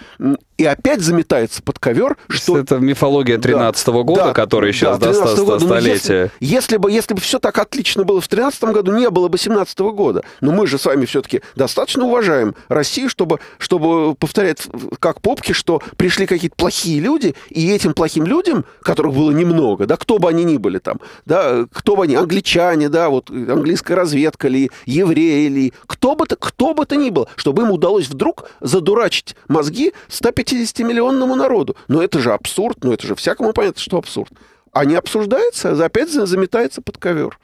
и опять заметается под ковер, что... Это мифология 13 -го года, да, который сейчас да, до года. столетия. Если, если, бы, если бы все так отлично было в 13 году, не было бы 17 -го года. Но мы же с вами все-таки достаточно уважаем Россию, чтобы, чтобы повторять как попки, что пришли какие-то плохие люди, и этим плохим людям, которых было немного, да, кто бы они ни были там, да, кто бы они, англичане, да, вот английская разведка ли, евреи ли, кто бы, то, кто бы то ни был, чтобы им удалось вдруг задурачить мозги 150 50-миллионному народу. Но это же абсурд, но это же всякому понятно, что абсурд. А не обсуждается, а опять заметается под ковер.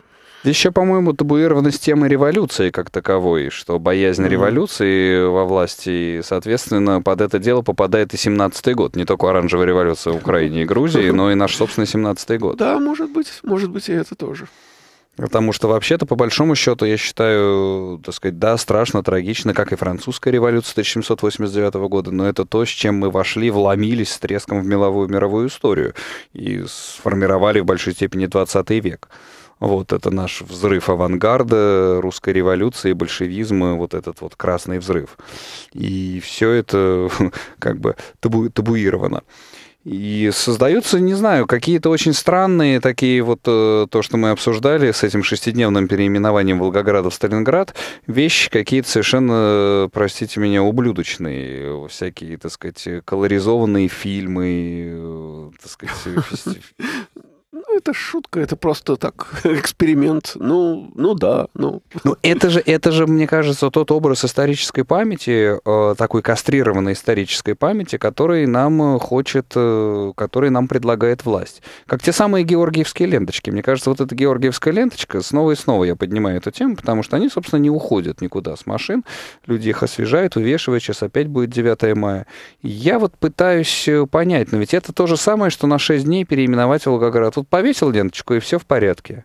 Еще, по-моему, табуированность темы революции как таковой, что боязнь mm-hmm. революции во власти, соответственно, под это дело попадает и 17-й год. Не только оранжевая революция в Украине и Грузии, но и наш собственный 17-й год. Да, может быть, может быть, и это тоже. Потому что вообще-то, по большому счету, я считаю, так сказать, да, страшно, трагично, как и французская революция 1789 года, но это то, с чем мы вошли, вломились с треском в меловую мировую историю и сформировали в большой степени 20 век. Вот это наш взрыв авангарда, русской революции, большевизма, вот этот вот красный взрыв. И все это как бы табу табуировано. И создаются, не знаю, какие-то очень странные такие вот э, то, что мы обсуждали с этим шестидневным переименованием Волгограда в Сталинград, вещи какие-то совершенно, э, простите меня, ублюдочные, всякие, так сказать, колоризованные фильмы, э, так сказать, Ну, это шутка, это просто так, эксперимент. Ну, ну да, ну. Ну, это же, это же, мне кажется, тот образ исторической памяти, э, такой кастрированной исторической памяти, который нам э, хочет, э, который нам предлагает власть. Как те самые георгиевские ленточки. Мне кажется, вот эта георгиевская ленточка, снова и снова я поднимаю эту тему, потому что они, собственно, не уходят никуда с машин. Люди их освежают, увешивают. Сейчас опять будет 9 мая. Я вот пытаюсь понять, но ведь это то же самое, что на 6 дней переименовать Волгоград. вот повесил ленточку, и все в порядке.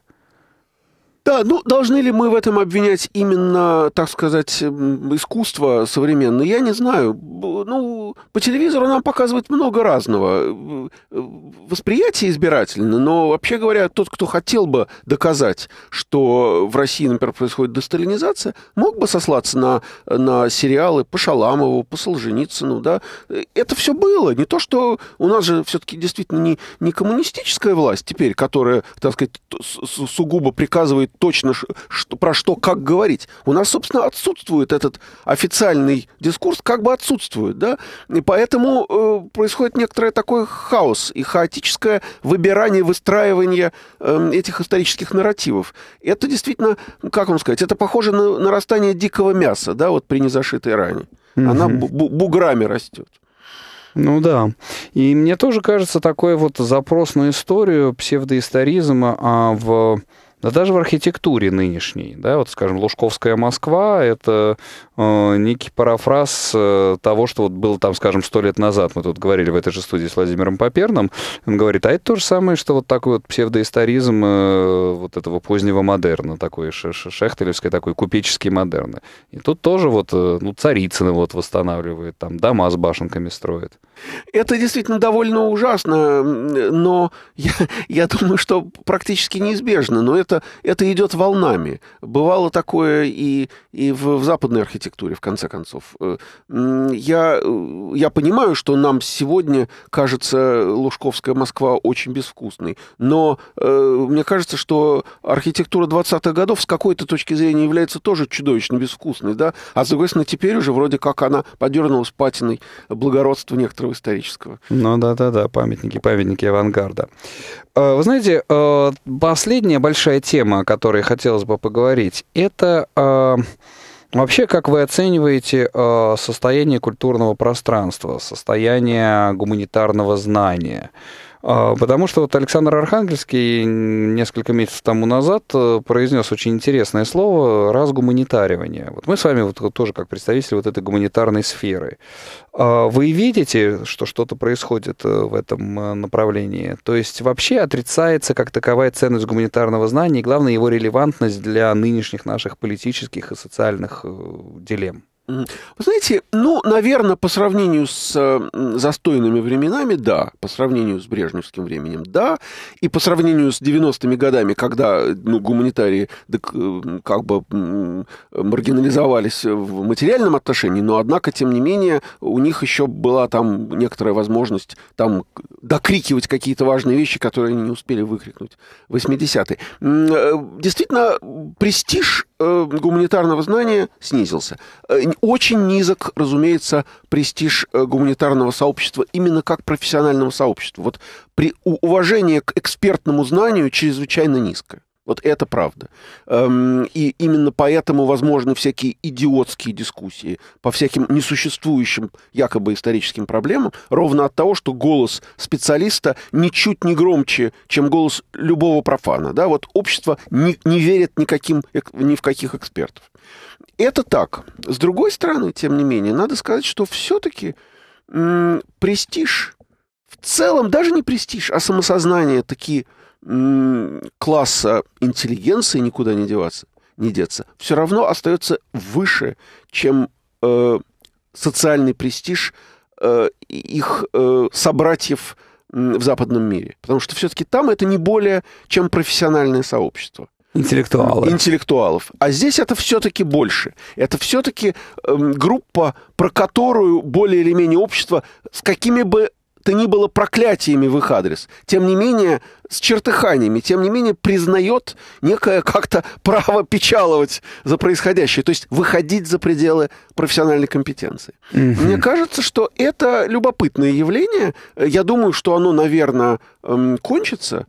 Да, ну должны ли мы в этом обвинять именно, так сказать, эм, искусство современное? Я не знаю. Ну, по телевизору нам показывают много разного. Э, э, восприятие избирательно, но вообще говоря, тот, кто хотел бы доказать, что в России, например, происходит десталинизация, мог бы сослаться на, на сериалы по Шаламову, по Солженицыну, да. Это все было. Не то, что у нас же все-таки действительно не, не коммунистическая власть теперь, которая, так сказать, сугубо приказывает точно, что, про что, как говорить. У нас, собственно, отсутствует этот официальный дискурс, как бы отсутствует, да, и поэтому э, происходит некоторое такой хаос и хаотическое выбирание, выстраивание э, этих исторических нарративов. Это действительно, как вам сказать, это похоже на нарастание дикого мяса, да, вот при незашитой ране. Она бу- буграми растет. Ну да. И мне тоже кажется, такой вот запрос на историю псевдоисторизма а в да даже в архитектуре нынешней, да, вот, скажем, Лужковская Москва — это э, некий парафраз э, того, что вот было там, скажем, сто лет назад. Мы тут говорили в этой же студии с Владимиром Поперным. Он говорит, а это то же самое, что вот такой вот псевдоисторизм э, вот этого позднего модерна, такой шехтелевской, такой купеческий модерн. И тут тоже вот, э, ну, Царицыны вот восстанавливает, там дома с башенками строит. Это действительно довольно ужасно, но я, я думаю, что практически неизбежно. Но это как это идет волнами. Бывало такое и, и в, в западной архитектуре, в конце концов. Э, я э, я понимаю, что нам сегодня кажется э, Лужковская Москва очень безвкусной, но э, мне кажется, что архитектура 20-х годов с какой-то точки зрения является тоже чудовищно безвкусной, да, а, с другой стороны, теперь уже вроде как она подернулась патиной благородства некоторого исторического. Ну да-да-да, памятники, памятники авангарда. Э, вы знаете, э, последняя большая тема, о которой хотелось бы поговорить, это Вообще, как вы оцениваете э, состояние культурного пространства, состояние гуманитарного знания? А, потому что вот Александр Архангельский несколько месяцев тому назад э, произнес очень интересное слово «разгуманитаривание». Вот мы с вами вот тоже как представители вот этой гуманитарной сферы. А вы видите, что что-то происходит э, в этом э, направлении? То есть вообще отрицается как таковая ценность гуманитарного знания и, главное, его релевантность для нынешних наших политических и социальных дилемм? Вы знаете, ну, наверное, по сравнению с застойными временами, да. По сравнению с брежневским временем, да. И по сравнению с 90-ми годами, когда ну, гуманитарии э, как бы маргинализовались в материальном отношении, но, однако, тем не менее, у них еще была там некоторая возможность там докрикивать какие-то важные вещи, которые они не успели выкрикнуть в 80-е. Э, действительно, престиж э, гуманитарного знания снизился очень низок, разумеется, престиж э, гуманитарного сообщества именно как профессионального сообщества. Вот при уважении к экспертному знанию чрезвычайно низкое. Вот это правда. Эм, и именно поэтому возможны всякие идиотские дискуссии по всяким несуществующим якобы историческим проблемам, ровно от того, что голос специалиста ничуть не громче, чем голос любого профана. Да? Вот общество не, не верит никаким, ни в каких экспертов. Это так. С другой стороны, тем не менее, надо сказать, что все-таки престиж, в целом даже не престиж, а самосознание такие – класса интеллигенции никуда не деваться, не деться, все равно остается выше, чем э, социальный престиж э, их э, собратьев в западном мире. Потому что все-таки там это не более, чем профессиональное сообщество. Интеллектуалов. Интеллектуалов. А здесь это все-таки больше. Это все-таки э, эм, группа, про которую более или менее общество с какими бы то ни было проклятиями в их адрес. Тем не менее, с чертыханиями, тем не менее признает некое как-то право печаловать за происходящее, то есть выходить за пределы профессиональной компетенции. Угу. Мне кажется, что это любопытное явление. Я думаю, что оно, наверное, эм, кончится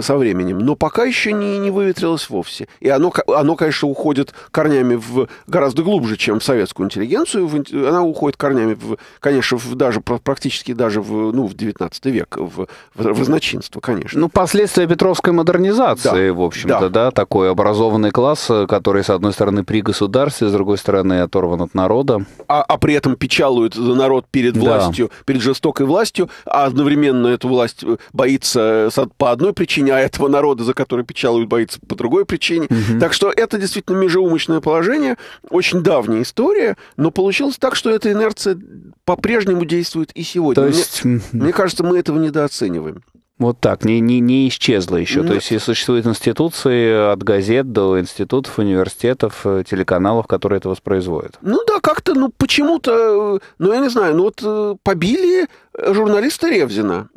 со временем, но пока еще не, не выветрилось вовсе. И оно, оно, конечно, уходит корнями в гораздо глубже, чем в советскую интеллигенцию. Она уходит корнями, в, конечно, в даже практически даже в, ну, в 19 век, в, в разночинство, конечно. Ну, последствия Петровской модернизации, да. в общем-то, да. да, такой образованный класс, э, который, с одной стороны, при государстве, с другой стороны, оторван от народа. А, а при этом печалует народ перед властью, да. перед жестокой властью, а одновременно эту власть э, боится э, по одной причине, а этого народа, за который печалуют, боится по другой причине. Угу. Так что это действительно межеумочное положение, очень давняя история, но получилось так, что эта инерция по-прежнему действует и сегодня. То есть... мне, мне кажется, мы этого недооцениваем. Вот так, не, не, не исчезло еще. Нет. Ну То есть и существуют институции от газет до институтов, университетов, э, телеканалов, которые это воспроизводят. Ну да, как-то, ну почему-то, э, ну я не знаю, ну вот э, побили журналиста Ревзина.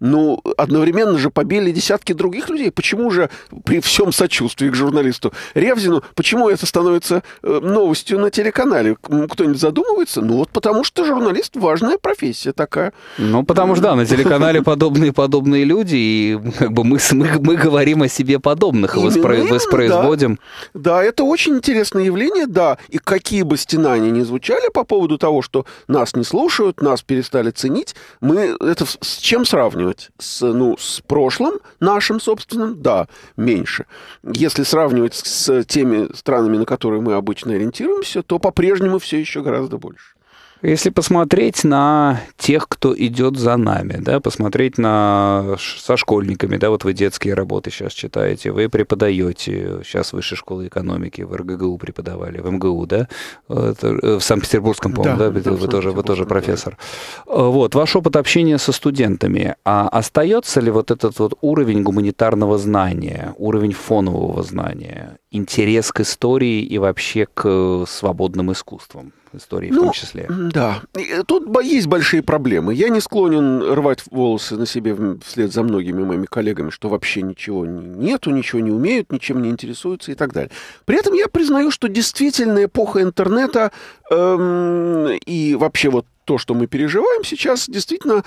Ну, одновременно же побили десятки других людей. Почему же при всем сочувствии к журналисту Ревзину, почему это становится э, новостью на телеканале? Кто-нибудь задумывается? Ну, вот потому что журналист важная профессия такая. Ну, потому что, да, на телеканале подобные подобные люди, и как бы мы, мы, мы говорим о себе подобных, и воспро... именно, воспроизводим. Да. да, это очень интересное явление, да. И какие бы стенания ни звучали по поводу того, что нас не слушают, нас перестали ценить, сказать, мы это с чем сравнивать? С, ну, с прошлым нашим собственным, да, меньше. Если сравнивать с теми странами, на которые мы обычно ориентируемся, то по-прежнему все еще гораздо больше. Если посмотреть на тех, кто идет за нами, да, посмотреть на со школьниками, да, вот вы детские работы сейчас читаете, вы преподаете, сейчас в Высшей школе экономики, в РГГУ преподавали, в МГУ, да, э, в Санкт-Петербургском, по-моему, да, да? вы тоже, вы тоже профессор. Да. Э, вот ваш опыт общения со студентами, а остается ли вот этот вот уровень гуманитарного знания, уровень фонового знания, интерес к истории и вообще к э, свободным искусствам истории ну, в том числе. Да. И тут есть большие проблемы. Я не склонен рвать волосы на себе вслед за многими моими коллегами, что вообще ничего нету, ничего не умеют, ничем не интересуются и так далее. При этом я признаю, что действительно эпоха интернета эм, и вообще вот то, что мы переживаем сейчас, действительно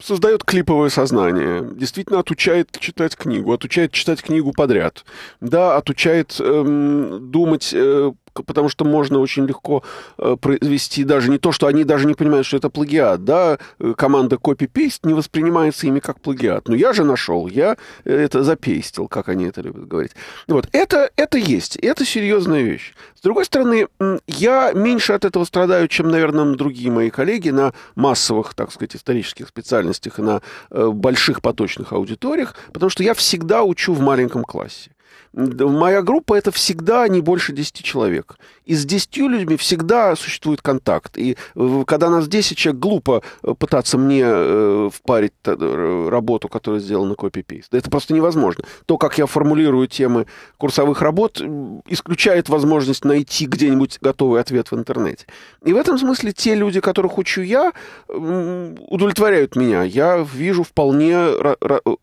создает клиповое сознание, действительно отучает читать книгу, отучает читать книгу подряд, да, отучает эм, думать э, потому что можно очень легко э, произвести даже не то, что они даже не понимают, что это плагиат, да, э, команда копи-пейст не воспринимается ими как плагиат. Но «Ну, я же нашел, я э, это запейстил, как они это любят говорить. Вот, это, это есть, это серьезная вещь. С другой стороны, я меньше от этого страдаю, чем, наверное, другие мои коллеги на массовых, так сказать, исторических специальностях и на больших поточных аудиториях, потому что я всегда учу в маленьком классе моя группа это всегда не больше 10 человек. И с 10 людьми всегда существует контакт. И э, когда нас 10 человек, глупо э, пытаться мне э, впарить работу, которая сделана копипейс. Это просто невозможно. То, как я формулирую темы курсовых работ, исключает возможность найти где-нибудь готовый ответ в интернете. И в этом смысле те люди, которых учу я, удовлетворяют меня. Я вижу вполне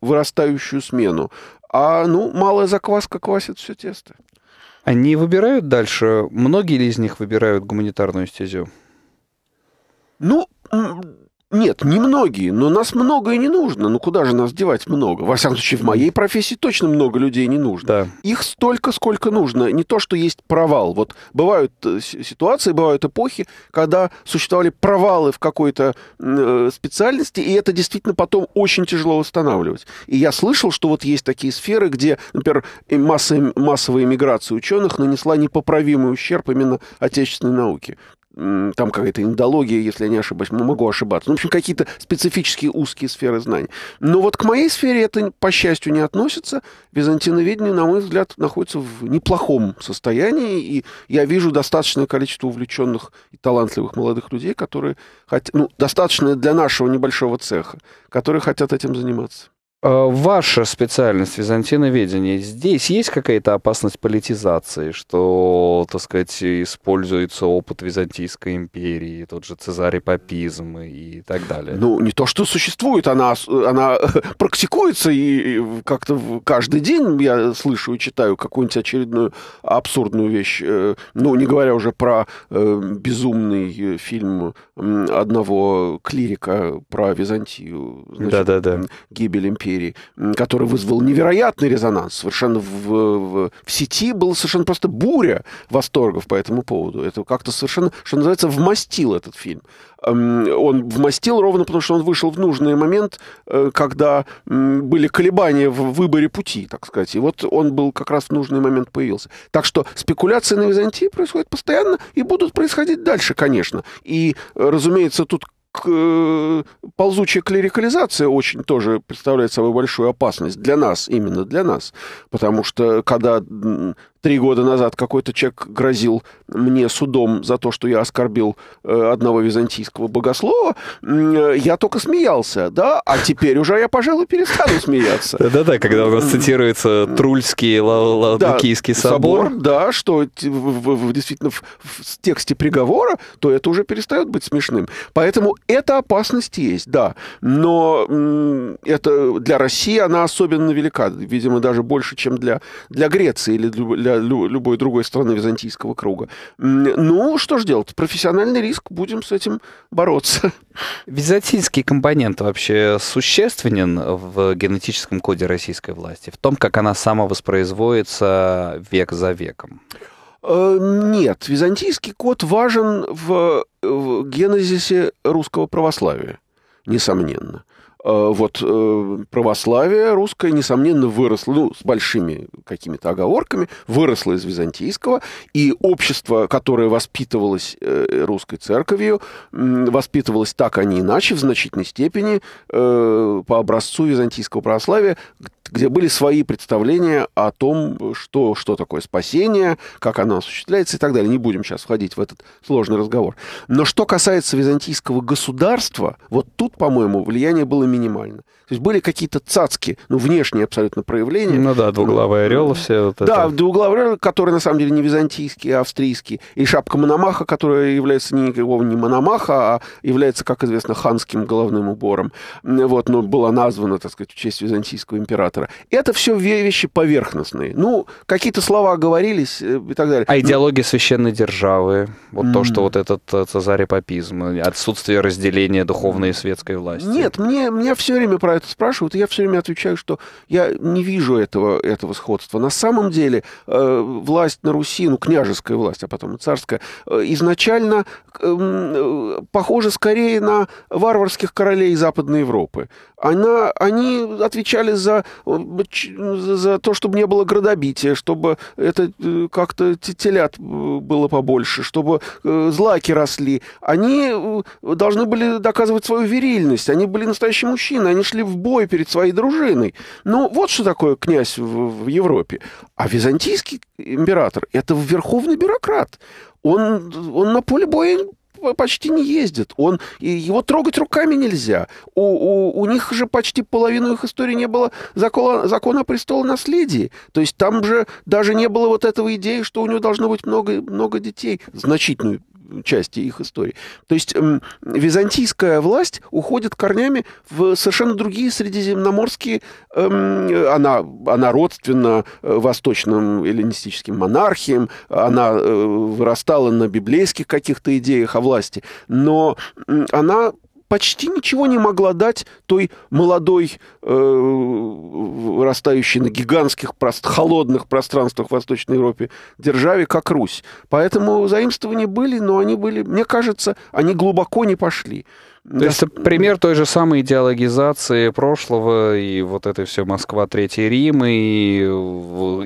вырастающую смену. А, ну, малая закваска квасит все тесто. Они выбирают дальше? Многие ли из них выбирают гуманитарную стезю? Ну, нет, немногие, но нас много и не нужно. Ну куда же нас девать много? Во всяком случае, в моей профессии точно много людей не нужно. Да. Их столько, сколько нужно. Не то, что есть провал. Вот бывают э, ситуации, бывают эпохи, когда существовали провалы в какой-то э, специальности, и это действительно потом очень тяжело восстанавливать. И я слышал, что вот есть такие сферы, где, например, масса, массовая миграция ученых нанесла непоправимый ущерб именно отечественной науке там какая-то индология, если я не ошибаюсь, могу ошибаться. Ну, в общем, какие-то специфические узкие сферы знаний. Но вот к моей сфере это, по счастью, не относится. Византиноведение, на мой взгляд, находится в неплохом состоянии, и я вижу достаточное количество увлеченных и талантливых молодых людей, которые, хотят, ну, достаточное для нашего небольшого цеха, которые хотят этим заниматься. А, ваша специальность византиноведения, здесь есть какая-то опасность политизации, что, так сказать, используется опыт Византийской империи, тот же Цезарь папизм и так далее? Ну, не то, что существует, она, она практикуется, и как-то каждый день я слышу и читаю какую-нибудь очередную абсурдную вещь, э, ну, не говоря уже про э, безумный э, фильм одного клирика про Византию, да -да -да. гибель империи империи, который вызвал невероятный резонанс. Совершенно в, в, в сети была совершенно просто буря восторгов по этому поводу. Это как-то совершенно, что называется, вмастил этот фильм. Он вмастил ровно потому, что он вышел в нужный момент, э, когда были колебания в выборе пути, так сказать. И вот он был как раз в нужный момент появился. Так что спекуляции на Византии происходят постоянно и будут происходить дальше, конечно. И, э, разумеется, тут Э, ползучая клерикализация очень тоже представляет собой большую опасность для нас, именно для нас. Потому что когда три года назад какой-то человек грозил мне судом за то, что я оскорбил э, одного византийского богослова, э, я только смеялся, да, а теперь уже я, пожалуй, перестану смеяться. Да-да, когда у нас цитируется Трульский Лаудикийский собор. Да, что действительно в тексте приговора, то это уже перестает быть смешным. Поэтому эта опасность есть, да, но это для России она особенно велика, видимо, даже больше, чем для, для Греции или для лю- любой другой страны византийского круга. Ну, что же делать? Профессиональный риск, будем с этим бороться. Византийский компонент вообще существенен в генетическом коде российской власти, в том, как она самовоспроизводится век за веком. Э, нет, византийский код важен в, в генезисе русского православия, несомненно. Э, вот э, православие русское, несомненно, выросло, ну, с большими какими-то оговорками, выросло из византийского, и общество, которое воспитывалось э, русской церковью, воспитывалось так, а не иначе, в значительной степени по образцу византийского православия, где были свои представления о том, что, что такое спасение, как оно осуществляется и так далее. Не будем сейчас входить в этот сложный разговор. Но что касается византийского государства, вот тут, по-моему, влияние было минимально. То есть были какие-то цацки, ну, внешние абсолютно проявления. Ну да, двуглавый ну, орел все вот это. Да, двуглавый орел, который на самом деле не византийский, а австрийский. И шапка Мономаха, которая является никакого не Мономаха, а является, как известно, ханским головным убором. Вот, но была названа, так сказать, в честь византийского императора. Это все вещи поверхностные. Ну, какие-то слова говорились э, и так далее. А идеология священной державы, вот mm. то, что вот этот э, цезарепапизм, отсутствие разделения духовной и светской власти. Нет, мне, мне меня все время про это спрашивают, и я все время отвечаю, что я не вижу этого, этого сходства. На самом деле э, власть на Руси, ну, княжеская власть, а потом и царская, э, изначально э, э похожа скорее на варварских королей Западной Европы. Она, они отвечали за, э, за то, чтобы не было градобития, чтобы это э, как-то телят было побольше, чтобы злаки росли. Они должны были доказывать свою верильность, они были настоящим мужчины, они шли в бой перед своей дружиной. Ну, вот что такое князь в, в Европе. А византийский император – это верховный бюрократ. Он, он на поле боя почти не ездит. Он, его трогать руками нельзя. У, у, у них же почти половину их истории не было закона, закона о престолонаследии. То есть там же даже не было вот этого идеи, что у него должно быть много, много детей. Значительную части их истории. То есть византийская власть уходит корнями в совершенно другие средиземноморские, эм, она, она родственна э, восточным эллинистическим монархиям, она э, вырастала на библейских каких-то идеях о власти, но она почти ничего не могла дать той молодой, э, растающей на гигантских прост, холодных пространствах в Восточной Европе державе, как Русь. Поэтому заимствования были, но они были, мне кажется, они глубоко не пошли. То есть это пример той же самой идеологизации прошлого и вот это все Москва, Третий Рим и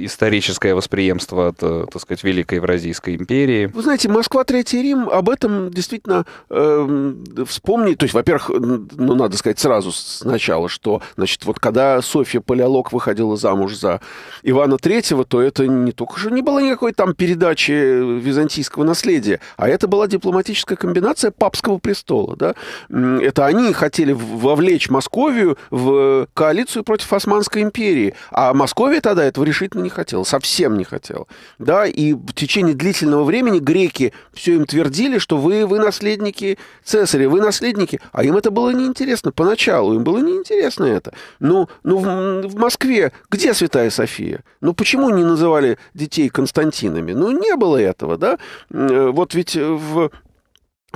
историческое восприемство от, э, так сказать, Великой Евразийской империи. Вы знаете, Москва, Третий Рим, об этом действительно э, эм, вспомнить. То есть, во-первых, ну, надо сказать сразу сначала, что, значит, вот когда Софья Палеолог выходила замуж за Ивана Третьего, то это не только же не было никакой там передачи э, византийского наследия, а это была дипломатическая комбинация папского престола, да, это они хотели вовлечь Московию в коалицию против Османской империи. А Московия тогда этого решительно не хотела, совсем не хотела. Да, и в течение длительного времени греки все им твердили, что вы, вы наследники Цесаря, вы наследники. А им это было неинтересно поначалу, им было неинтересно это. Ну, ну в, в Москве где Святая София? Ну, почему не называли детей Константинами? Ну, не было этого, да? Э, вот ведь в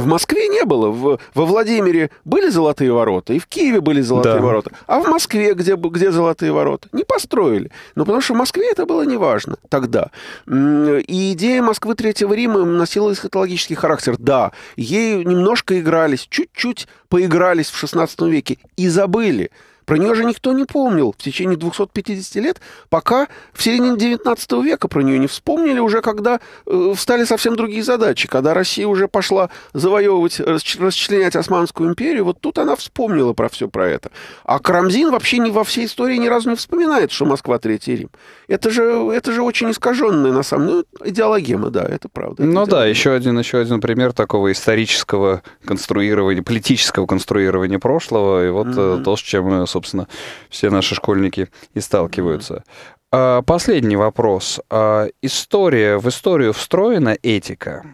в Москве не было. В, во Владимире были золотые ворота, и в Киеве были золотые да. ворота. А в Москве, где, где золотые ворота, не построили. Ну, потому что в Москве это было неважно тогда. И идея Москвы Третьего Рима носила эсхатологический характер. Да, ей немножко игрались, чуть-чуть поигрались в XVI веке и забыли. Про нее же никто не помнил в течение 250 лет, пока в середине 19 века про нее не вспомнили, уже когда э, встали совсем другие задачи, когда Россия уже пошла завоевывать, расчленять Османскую империю, вот тут она вспомнила про все про это. А Карамзин вообще не во всей истории ни разу не вспоминает, что Москва Третий Рим. Это же, это же очень искаженная, на самом деле, ну, идеологема, да, это правда. ну да, еще один, еще один пример такого исторического конструирования, политического конструирования прошлого, и вот mm-hmm. то, с чем, э, собственно, собственно, все наши школьники и сталкиваются. А, последний вопрос. А, история, в историю встроена этика?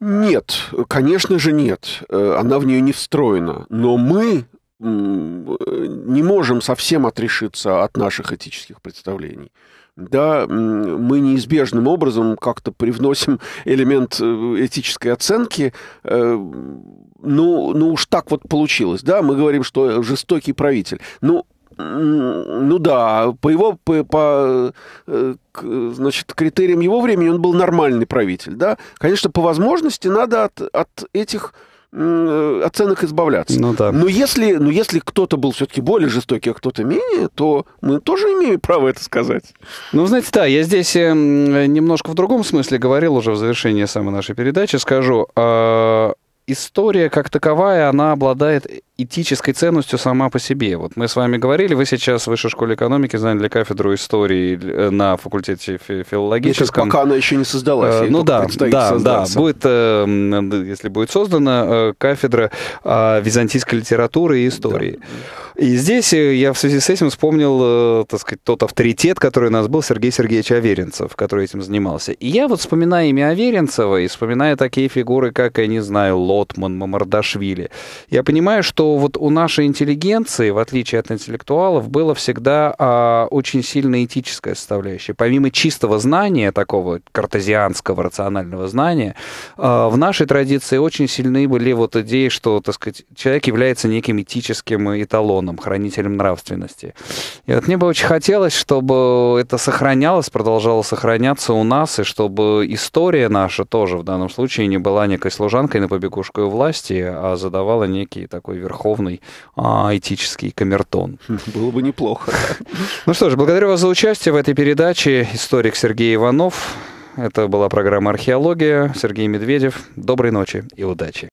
Нет, конечно же нет. Э, она в нее не встроена. Но мы э, не можем совсем отрешиться от наших этических представлений да, мы неизбежным образом как-то привносим элемент э, этической оценки. Э, ну, ну уж так вот получилось, да, мы говорим, что жестокий правитель. Ну, ну да, по его по, по э, значит, критериям его времени он был нормальный правитель, да. Конечно, по возможности надо от, от этих от э, оценок избавляться. Ну, да. Но если, но если кто-то был все-таки более жестокий, а кто-то менее, то мы тоже имеем право это сказать. Ну, знаете, да, я здесь эм, немножко в другом смысле говорил уже в завершении самой нашей передачи. Скажу, а, история как таковая, она обладает этической ценностью сама по себе. Вот мы с вами говорили, вы сейчас в Высшей школе экономики заняли кафедру истории э, на факультете филологическом. Ну, пока она еще не создалась. Э, ну да, да, да. Будет, э, если будет создана э, кафедра э, византийской литературы и истории. Да. И здесь э, я в связи с этим вспомнил, э, так сказать, тот авторитет, который у нас был, Сергей Сергеевич Аверинцев, который этим занимался. И я вот вспоминаю имя Аверинцева и вспоминая такие фигуры, как, я не знаю, Лотман, Мамардашвили, я понимаю, что вот у нашей интеллигенции, в отличие от интеллектуалов, было всегда а, очень сильно этическая составляющая. Помимо чистого знания, такого картезианского рационального знания, а, в нашей традиции очень сильны были вот идеи, что, так сказать, человек является неким этическим эталоном эталоном, хранителем нравственности. И вот мне бы очень хотелось, чтобы это сохранялось, продолжало сохраняться у нас, и чтобы история наша тоже в данном случае не была некой служанкой на побегушку власти, а задавала некий такой верховный а, этический камертон. Было бы неплохо. Ну что ж, благодарю вас за участие в этой передаче. Историк Сергей Иванов. Это была программа «Археология». Сергей Медведев. Доброй ночи и удачи.